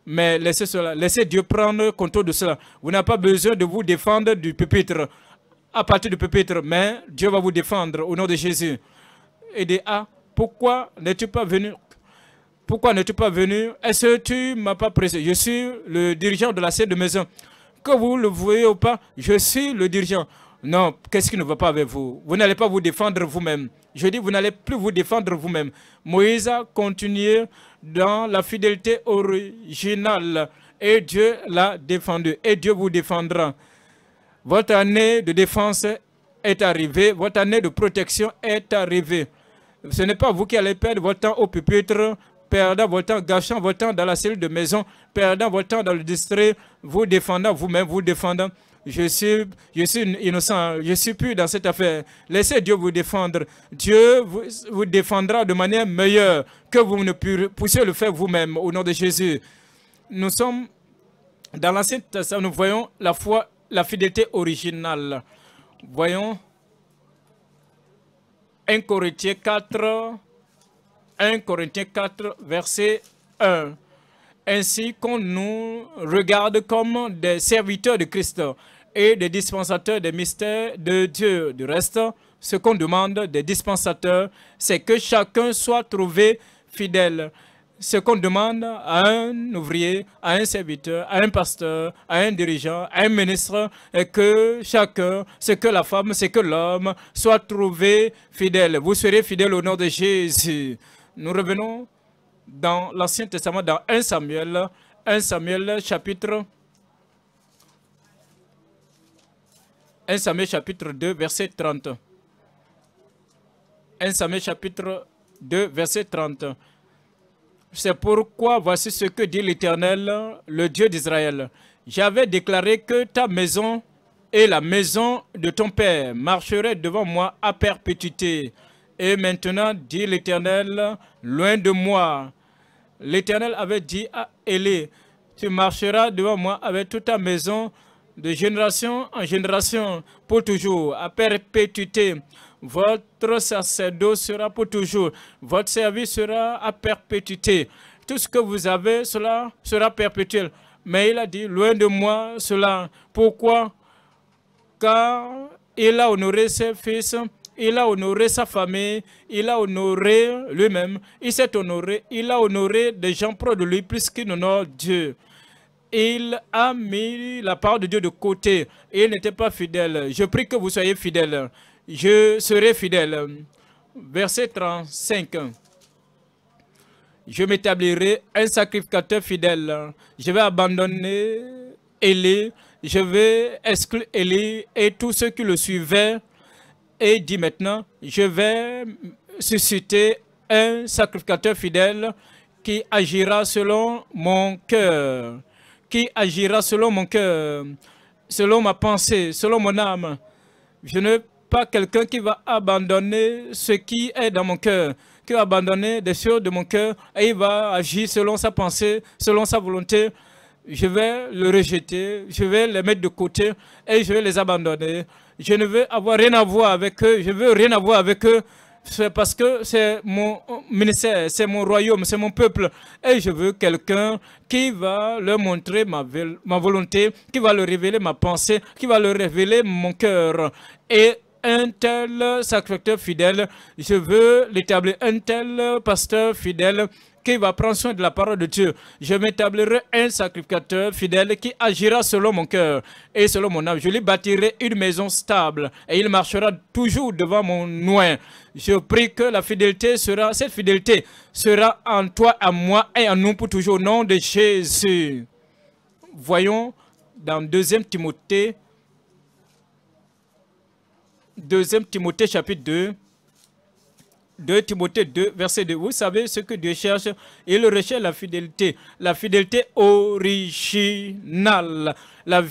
mais laissez cela, laissez Dieu prendre contrôle de cela. Vous n'avez pas besoin de vous défendre du pupitre, à partir du pupitre, mais Dieu va vous défendre au nom de Jésus. Et de A, ah, pourquoi n'es-tu pas venu Pourquoi n'es-tu pas venu Est-ce que tu m'as pas pressé Je suis le dirigeant de la salle de maison. Que vous le voyez ou pas, je suis le dirigeant. Non, qu'est-ce qui ne va pas avec vous Vous n'allez pas vous défendre vous-même. Je dis, vous n'allez plus vous défendre vous-même. Moïse a continué dans la fidélité originale et Dieu l'a défendu et Dieu vous défendra. Votre année de défense est arrivée, votre année de protection est arrivée. Ce n'est pas vous qui allez perdre votre temps au pupitre, perdant votre temps, gâchant votre temps dans la cellule de maison, perdant votre temps dans le distrait, vous défendant vous-même, vous défendant je suis, je suis innocent, je suis plus dans cette affaire. Laissez Dieu vous défendre. Dieu vous, défendra de manière meilleure que vous ne puissiez le faire vous-même au nom de Jésus. Nous sommes dans l'Ancien Testament, nous voyons la foi, la fidélité originale. Voyons 1 Corinthiens 4, 1 Corinthiens 4, verset 1 ainsi qu'on nous regarde comme des serviteurs de Christ et des dispensateurs des mystères de Dieu. Du reste, ce qu'on demande des dispensateurs, c'est que chacun soit trouvé fidèle. Ce qu'on demande à un ouvrier, à un serviteur, à un pasteur, à un dirigeant, à un ministre, c'est que chacun, ce que la femme, c'est que l'homme, soit trouvé fidèle. Vous serez fidèle au nom de Jésus. Nous revenons dans l'Ancien Testament, dans 1 Samuel, 1 Samuel chapitre 1 Samuel chapitre 2 verset 30. 1 Samuel chapitre 2 verset 30. C'est pourquoi voici ce que dit l'Éternel, le Dieu d'Israël. J'avais déclaré que ta maison et la maison de ton père marcheraient devant moi à perpétuité. Et maintenant, dit l'Éternel, loin de moi. L'Éternel avait dit à Élie, tu marcheras devant moi avec toute ta maison de génération en génération pour toujours, à perpétuité. Votre sacerdoce sera pour toujours, votre service sera à perpétuité. Tout ce que vous avez, cela sera perpétuel. Mais il a dit, loin de moi cela. Pourquoi Car il a honoré ses fils il a honoré sa famille, il a honoré lui-même, il s'est honoré, il a honoré des gens proches de lui puisqu'il honore Dieu. Il a mis la parole de Dieu de côté et il n'était pas fidèle. Je prie que vous soyez fidèles. Je serai fidèle. Verset 35. Je m'établirai un sacrificateur fidèle. Je vais abandonner Élie. Je vais exclure Elie et tous ceux qui le suivaient et dit maintenant, je vais susciter un sacrificateur fidèle qui agira selon mon cœur, qui agira selon mon cœur, selon ma pensée, selon mon âme. Je ne pas quelqu'un qui va abandonner ce qui est dans mon cœur, qui va abandonner des choses de mon cœur et il va agir selon sa pensée, selon sa volonté, je vais le rejeter, je vais les mettre de côté et je vais les abandonner. Je ne veux avoir rien à voir avec eux, je veux rien avoir avec eux. C'est parce que c'est mon ministère, c'est mon royaume, c'est mon peuple. Et je veux quelqu'un qui va leur montrer ma, ma volonté, qui va leur révéler ma pensée, qui va leur révéler mon cœur. Et un tel sacrificateur fidèle, je veux l'établir, un tel pasteur fidèle, qui va prendre soin de la parole de Dieu. Je m'établirai un sacrificateur fidèle qui agira selon mon cœur et selon mon âme. Je lui bâtirai une maison stable et il marchera toujours devant mon nom. Je prie que la fidélité sera, cette fidélité sera en toi, à moi et en nous pour toujours au nom de Jésus. Voyons dans 2 Timothée, 2 Timothée chapitre 2, 2 Timothée 2, verset 2. Vous savez ce que Dieu cherche Il recherche la fidélité, la fidélité originale, la,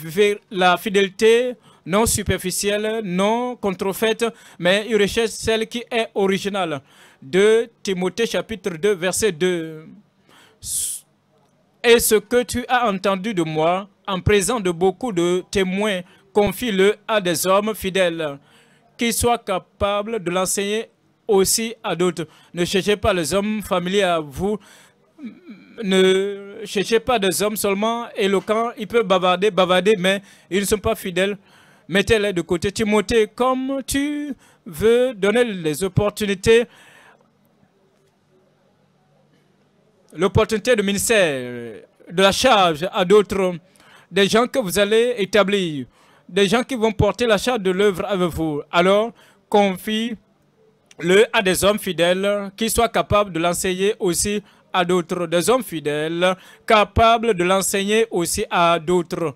la fidélité non superficielle, non contrefaite, mais il recherche celle qui est originale. 2 Timothée chapitre 2, verset 2. Et ce que tu as entendu de moi, en présence de beaucoup de témoins, confie-le à des hommes fidèles, qui soient capables de l'enseigner aussi à d'autres. Ne cherchez pas les hommes familiers à vous. Ne cherchez pas des hommes seulement éloquents. Ils peuvent bavarder, bavarder, mais ils ne sont pas fidèles. Mettez-les de côté. Timothée, comme tu veux donner les opportunités, l'opportunité de ministère, de la charge à d'autres, des gens que vous allez établir, des gens qui vont porter la charge de l'œuvre avec vous. Alors, confie le à des hommes fidèles qui soient capables de l'enseigner aussi à d'autres, des hommes fidèles capables de l'enseigner aussi à d'autres.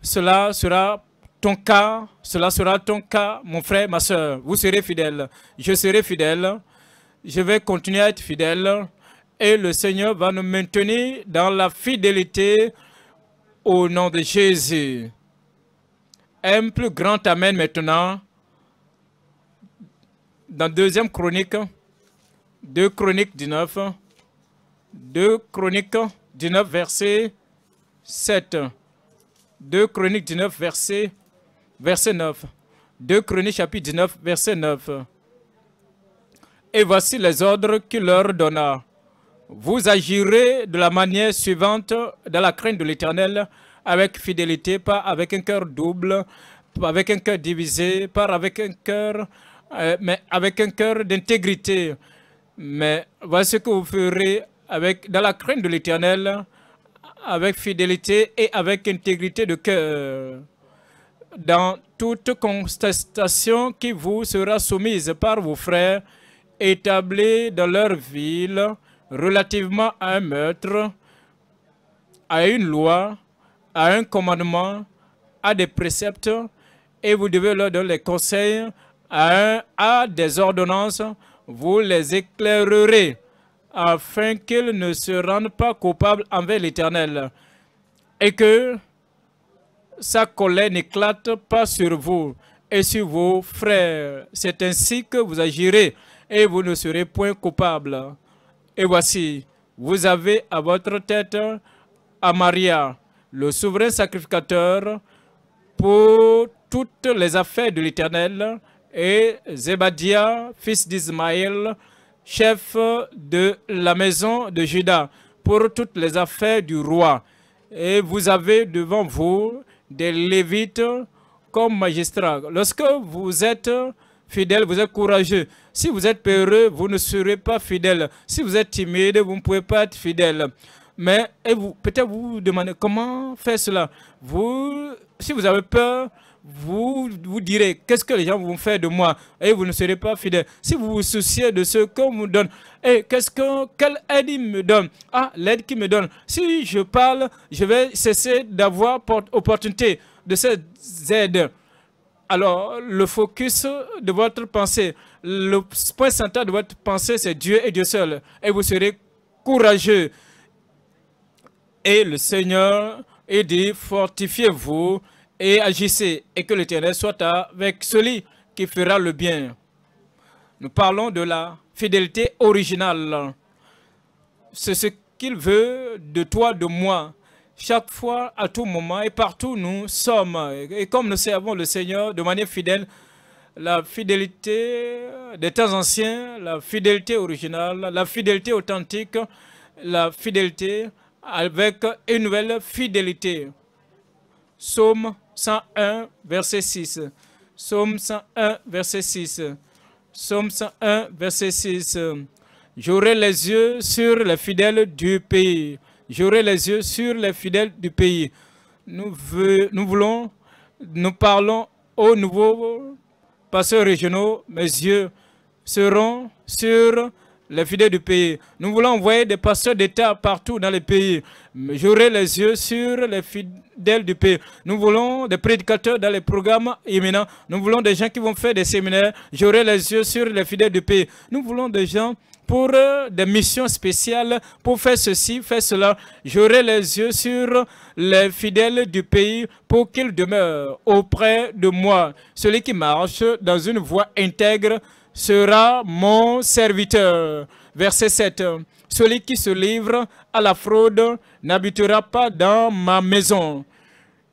Cela sera ton cas, cela sera ton cas, mon frère, ma soeur. Vous serez fidèles, je serai fidèle, je vais continuer à être fidèle et le Seigneur va nous maintenir dans la fidélité au nom de Jésus. Un plus grand Amen maintenant dans deuxième chronique, 2 chroniques 19, 2 chroniques 19 verset 7, 2 chroniques 19 verset, verset 9, 2 chroniques chapitre 19 verset 9. Et voici les ordres qu'il leur donna. Vous agirez de la manière suivante dans la crainte de l'Éternel, avec fidélité, pas avec un cœur double, pas avec un cœur divisé, pas avec un cœur euh, mais avec un cœur d'intégrité. Mais voici ce que vous ferez avec, dans la crainte de l'Éternel, avec fidélité et avec intégrité de cœur. Dans toute contestation qui vous sera soumise par vos frères, établis dans leur ville, relativement à un meurtre, à une loi, à un commandement, à des préceptes, et vous devez leur donner les conseils à, des ordonnances, vous les éclairerez afin qu'ils ne se rendent pas coupables envers l'Éternel et que sa colère n'éclate pas sur vous et sur vos frères. C'est ainsi que vous agirez et vous ne serez point coupables. Et voici, vous avez à votre tête Amaria, le souverain sacrificateur, pour toutes les affaires de l'Éternel, et Zébadia, fils d'Ismaël, chef de la maison de Juda, pour toutes les affaires du roi. Et vous avez devant vous des Lévites comme magistrats. Lorsque vous êtes fidèle, vous êtes courageux. Si vous êtes peureux, vous ne serez pas fidèle. Si vous êtes timide, vous ne pouvez pas être fidèle. Mais peut-être vous vous demandez comment faire cela. Vous, si vous avez peur, vous vous direz qu'est-ce que les gens vont faire de moi et vous ne serez pas fidèle. Si vous vous souciez de ce qu'on vous donne et qu'est-ce que quelle aide il me donne Ah, l'aide qu'il me donne. Si je parle, je vais cesser d'avoir opportunité de cette aide. Alors, le focus de votre pensée, le point central de votre pensée, c'est Dieu et Dieu seul. Et vous serez courageux. Et le Seigneur, il dit, fortifiez-vous et agissez, et que l'Éternel soit avec celui qui fera le bien. Nous parlons de la fidélité originale. C'est ce qu'il veut de toi, de moi. Chaque fois, à tout moment et partout, nous sommes. Et comme nous servons le Seigneur de manière fidèle, la fidélité des temps anciens, la fidélité originale, la fidélité authentique, la fidélité avec une nouvelle fidélité. Somme 101, verset 6. Psaume 101, verset 6. Psaume 101, verset 6. J'aurai les yeux sur les fidèles du pays. J'aurai les yeux sur les fidèles du pays. Nous, nous voulons, nous parlons aux nouveaux passeurs régionaux. Mes yeux seront sur les fidèles du pays. Nous voulons envoyer des pasteurs d'État partout dans les pays. J'aurai les yeux sur les fidèles du pays. Nous voulons des prédicateurs dans les programmes imminents. Nous voulons des gens qui vont faire des séminaires. J'aurai les yeux sur les fidèles du pays. Nous voulons des gens pour euh, des missions spéciales, pour faire ceci, faire cela. J'aurai les yeux sur les fidèles du pays pour qu'ils demeurent auprès de moi. Celui qui marche dans une voie intègre, sera mon serviteur. Verset 7. Celui qui se livre à la fraude n'habitera pas dans ma maison.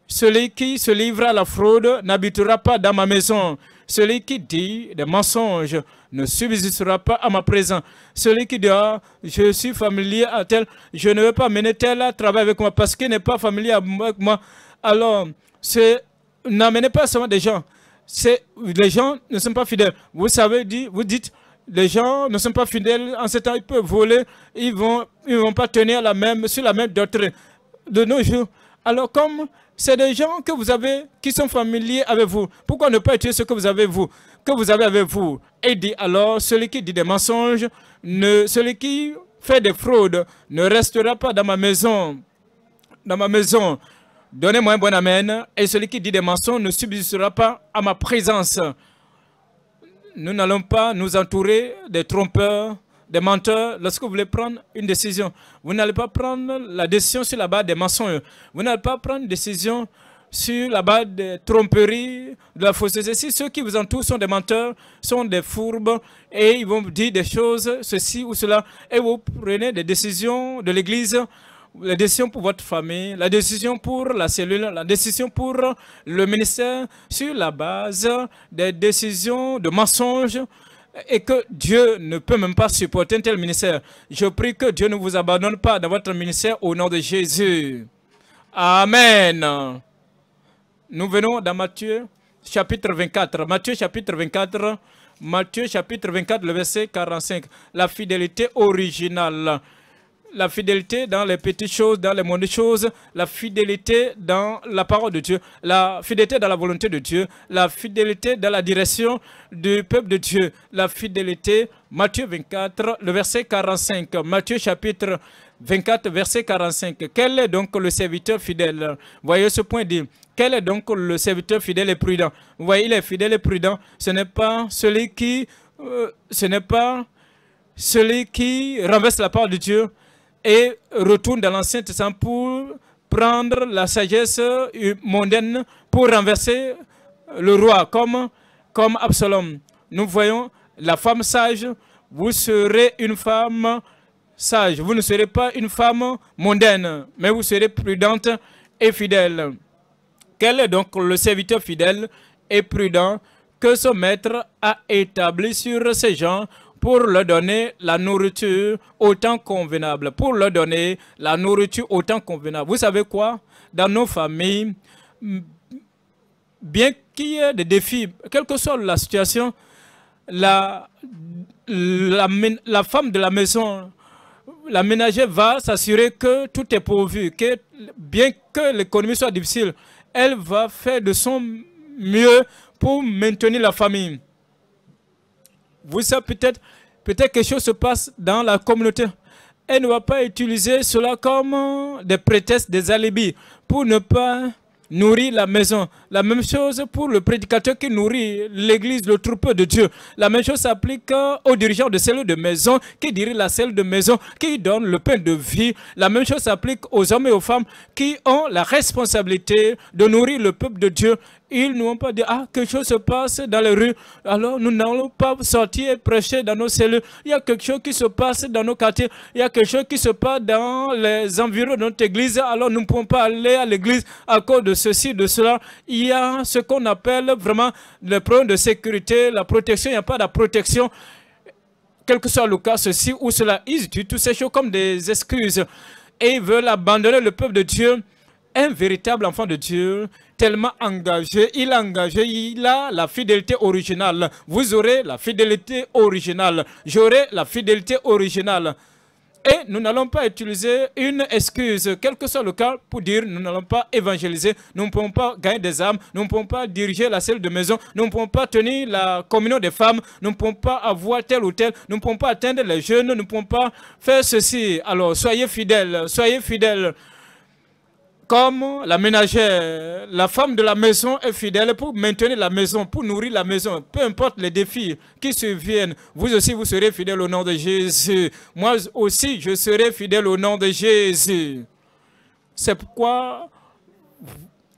Celui qui se livre à la fraude n'habitera pas dans ma maison. Celui qui dit des mensonges ne subsistera pas à ma présence. Celui qui dit, ah, je suis familier à tel, je ne veux pas mener tel à travailler avec moi parce qu'il n'est pas familier avec moi. Alors, n'amenez pas seulement des gens les gens ne sont pas fidèles. Vous savez, dit, vous dites, les gens ne sont pas fidèles en ce temps, ils peuvent voler, ils ne vont, ils vont pas tenir la même, sur la même doctrine de nos jours. Alors comme c'est des gens que vous avez, qui sont familiers avec vous, pourquoi ne pas utiliser ce que vous avez vous, que vous avez avec vous Et dit alors, celui qui dit des mensonges, ne, celui qui fait des fraudes, ne restera pas dans ma maison, dans ma maison. Donnez-moi un bon Amen. Et celui qui dit des mensonges ne subsistera pas à ma présence. Nous n'allons pas nous entourer des trompeurs, des menteurs. Lorsque vous voulez prendre une décision, vous n'allez pas prendre la décision sur la base des mensonges. Vous n'allez pas prendre une décision sur la base des tromperies, de la fausseté. Si ceux qui vous entourent sont des menteurs, sont des fourbes, et ils vont vous dire des choses, ceci ou cela, et vous prenez des décisions de l'Église la décision pour votre famille, la décision pour la cellule, la décision pour le ministère, sur la base des décisions de mensonges et que Dieu ne peut même pas supporter un tel ministère. Je prie que Dieu ne vous abandonne pas dans votre ministère au nom de Jésus. Amen. Nous venons dans Matthieu chapitre 24. Matthieu chapitre 24. Matthieu chapitre 24, le verset 45. La fidélité originale la fidélité dans les petites choses, dans les moindres choses, la fidélité dans la parole de Dieu, la fidélité dans la volonté de Dieu, la fidélité dans la direction du peuple de Dieu, la fidélité, Matthieu 24, le verset 45, Matthieu chapitre 24, verset 45. Quel est donc le serviteur fidèle Voyez ce point dit. Quel est donc le serviteur fidèle et prudent Vous voyez, il est fidèle et prudent. Ce n'est pas celui qui... Euh, ce n'est pas celui qui renverse la parole de Dieu, et retourne dans l'Ancien Testament pour prendre la sagesse euh, mondaine pour renverser le roi, comme, comme Absalom. Nous voyons la femme sage, vous serez une femme sage, vous ne serez pas une femme mondaine, mais vous serez prudente et fidèle. Quel est donc le serviteur fidèle et prudent que son maître a établi sur ces gens pour leur donner la nourriture autant convenable, pour leur donner la nourriture autant convenable. Vous savez quoi Dans nos familles, bien qu'il y ait des défis, quelle que soit la situation, la, la, la femme de la maison, la ménagère va s'assurer que tout est pourvu, que bien que l'économie soit difficile, elle va faire de son mieux pour maintenir la famille. Vous savez peut-être, peut-être quelque chose se passe dans la communauté. Elle ne va pas utiliser cela comme euh, des prétextes, des alibis pour ne pas nourrir la maison. La même chose pour le prédicateur qui nourrit l'église, le troupeau de Dieu. La même chose s'applique euh, aux dirigeants de cellule de maison, qui dirigent la cellule de maison, qui donne le pain de vie. La même chose s'applique aux hommes et aux femmes qui ont la responsabilité de nourrir le peuple de Dieu. Ils n'ont pas dit, ah, quelque chose se passe dans les rues, alors nous n'allons pas sortir et prêcher dans nos cellules. Il y a quelque chose qui se passe dans nos quartiers, il y a quelque chose qui se passe dans les environs de notre église, alors nous ne pouvons pas aller à l'église à cause de ceci, de cela. Il y a ce qu'on appelle vraiment le problème de sécurité, la protection, il n'y a pas de protection quel que soit le cas, ceci ou cela, ils utilisent tous ces choses comme des excuses et ils veulent abandonner le peuple de Dieu, un véritable enfant de Dieu tellement engagé, il a engagé, il a la fidélité originale. Vous aurez la fidélité originale. J'aurai la fidélité originale. Et nous n'allons pas utiliser une excuse, quel que soit le cas, pour dire nous n'allons pas évangéliser, nous ne pouvons pas gagner des âmes, nous ne pouvons pas diriger la salle de maison, nous ne pouvons pas tenir la communion des femmes, nous ne pouvons pas avoir tel ou tel, nous ne pouvons pas atteindre les jeunes, nous ne pouvons pas faire ceci. Alors soyez fidèles, soyez fidèles comme la ménagère, la femme de la maison est fidèle pour maintenir la maison, pour nourrir la maison, peu importe les défis qui se viennent, vous aussi vous serez fidèle au nom de Jésus. Moi aussi je serai fidèle au nom de Jésus. C'est pourquoi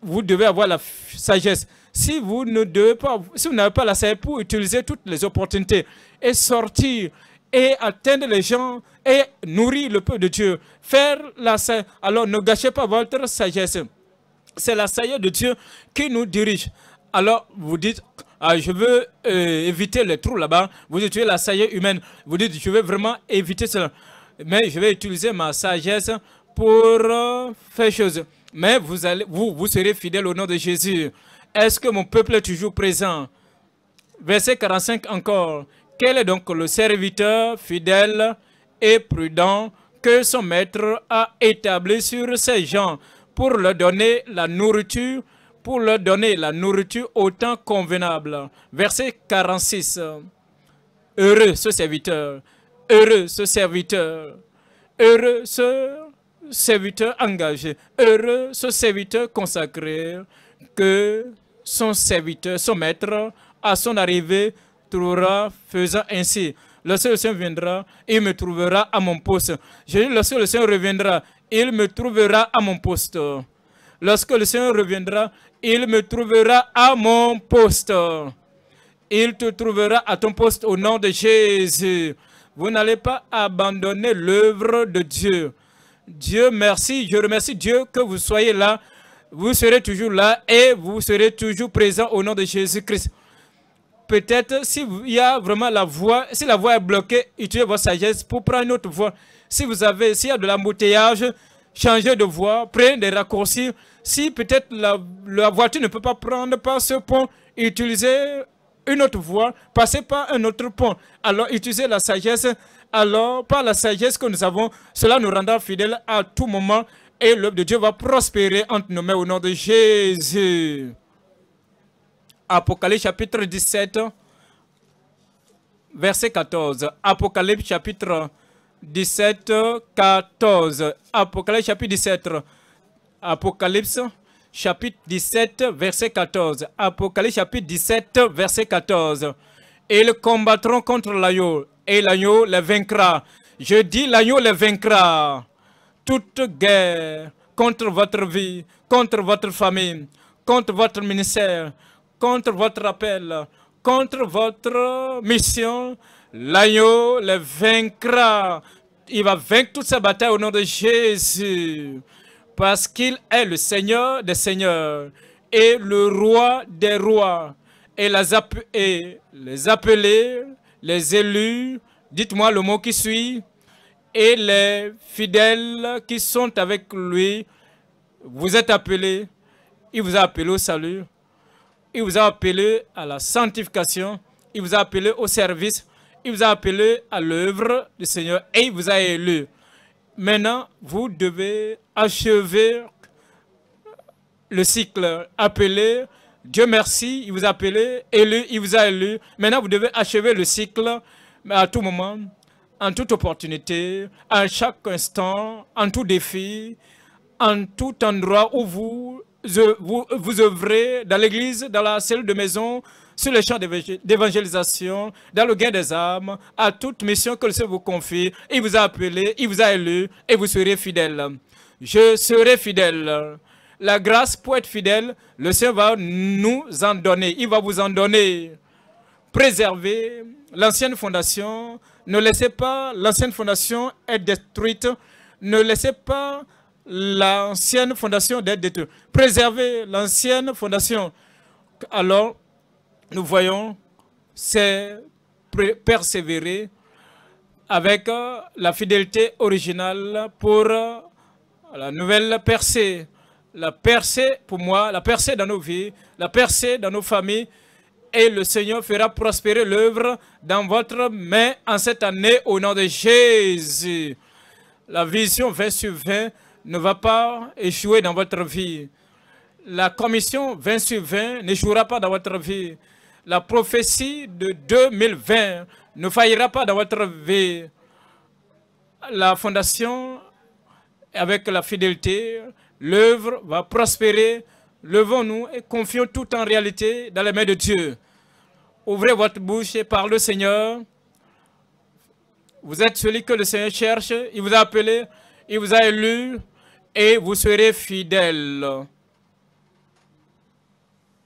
vous devez avoir la sagesse. Si vous ne devez pas, si vous n'avez pas la sagesse pour utiliser toutes les opportunités et sortir et atteindre les gens et nourrit le peuple de Dieu. Faire la alors ne gâchez pas votre sagesse. C'est la sagesse de Dieu qui nous dirige. Alors vous dites, ah, je veux euh, éviter les trous là-bas. Vous utilisez la sagesse humaine. Vous dites, je veux vraiment éviter cela. Mais je vais utiliser ma sagesse pour euh, faire chose. Mais vous, allez, vous, vous serez fidèle au nom de Jésus. Est-ce que mon peuple est toujours présent Verset 45 encore. Quel est donc le serviteur fidèle et prudent que son maître a établi sur ses gens pour leur donner la nourriture, pour leur donner la nourriture au temps convenable. Verset 46. Heureux ce serviteur, heureux ce serviteur, heureux ce serviteur engagé, heureux ce serviteur consacré, que son serviteur, son maître, à son arrivée, trouvera faisant ainsi. « Lorsque le Seigneur viendra, il me trouvera à mon poste. Je lorsque le Seigneur reviendra, il me trouvera à mon poste. Lorsque le Seigneur reviendra, il me trouvera à mon poste. Il te trouvera à ton poste au nom de Jésus. Vous n'allez pas abandonner l'œuvre de Dieu. Dieu merci, je remercie Dieu que vous soyez là. Vous serez toujours là et vous serez toujours présent au nom de Jésus-Christ peut-être, s'il y a vraiment la voie, si la voie est bloquée, utilisez votre sagesse pour prendre une autre voie. Si vous avez, s'il y a de l'embouteillage, changez de voie, prenez des raccourcis. Si peut-être la, la, voiture ne peut pas prendre par ce pont, utilisez une autre voie, passez par un autre pont. Alors, utilisez la sagesse. Alors, par la sagesse que nous avons, cela nous rendra fidèles à tout moment et l'œuvre de Dieu va prospérer entre nos mains au nom de Jésus. Apocalypse chapitre 17, verset 14. Apocalypse chapitre 17, 14. Apocalypse chapitre 17. Apocalypse chapitre 17, verset 14. Apocalypse chapitre 17, verset 14. Et Ils combattront contre l'agneau, et l'agneau les vaincra. Je dis, l'agneau les vaincra. Toute guerre contre votre vie, contre votre famille, contre votre ministère, contre votre appel, contre votre mission. L'agneau le vaincra. Il va vaincre toute sa bataille au nom de Jésus. Parce qu'il est le Seigneur des Seigneurs et le Roi des Rois. Et, les, les appelés, les élus, dites-moi le mot qui suit, et les fidèles qui sont avec lui, vous êtes appelés, il vous a appelé au salut, il vous a appelé à la sanctification. Il vous a appelé au service. Il vous a appelé à l'œuvre du Seigneur et il vous a élu. Maintenant, vous devez achever le cycle appelé. Dieu merci, il vous a appelé, élu, il vous a élu. Maintenant, vous devez achever le cycle mais à tout moment, en toute opportunité, à chaque instant, en tout défi, en tout endroit où vous vous, vous œuvrez dans l'église, dans la salle de maison, sur les champs d'évangélisation, dans le gain des âmes, à toute mission que le Seigneur vous confie. Il vous a appelé, il vous a élu et vous serez fidèle. Je serai fidèle. La grâce pour être fidèle, le Seigneur va nous en donner. Il va vous en donner. Préservez l'ancienne fondation. Ne laissez pas l'ancienne fondation être détruite. Ne laissez pas l'ancienne fondation d'être détruite. Préserver l'ancienne fondation. Alors, nous voyons, c'est persévérer avec euh, la fidélité originale pour euh, la nouvelle percée. La percée, pour moi, la percée dans nos vies, la percée dans nos familles, et le Seigneur fera prospérer l'œuvre dans votre main en cette année au nom de Jésus. La vision 20 sur 20 ne va pas échouer dans votre vie. La commission 20 sur 20 n'échouera pas dans votre vie. La prophétie de 2020 ne faillira pas dans votre vie. La fondation, avec la fidélité, l'œuvre va prospérer. Levons-nous et confions tout en réalité dans les mains de Dieu. Ouvrez votre bouche et parlez au Seigneur. Vous êtes celui que le Seigneur cherche. Il vous a appelé, il vous a élu et vous serez fidèle.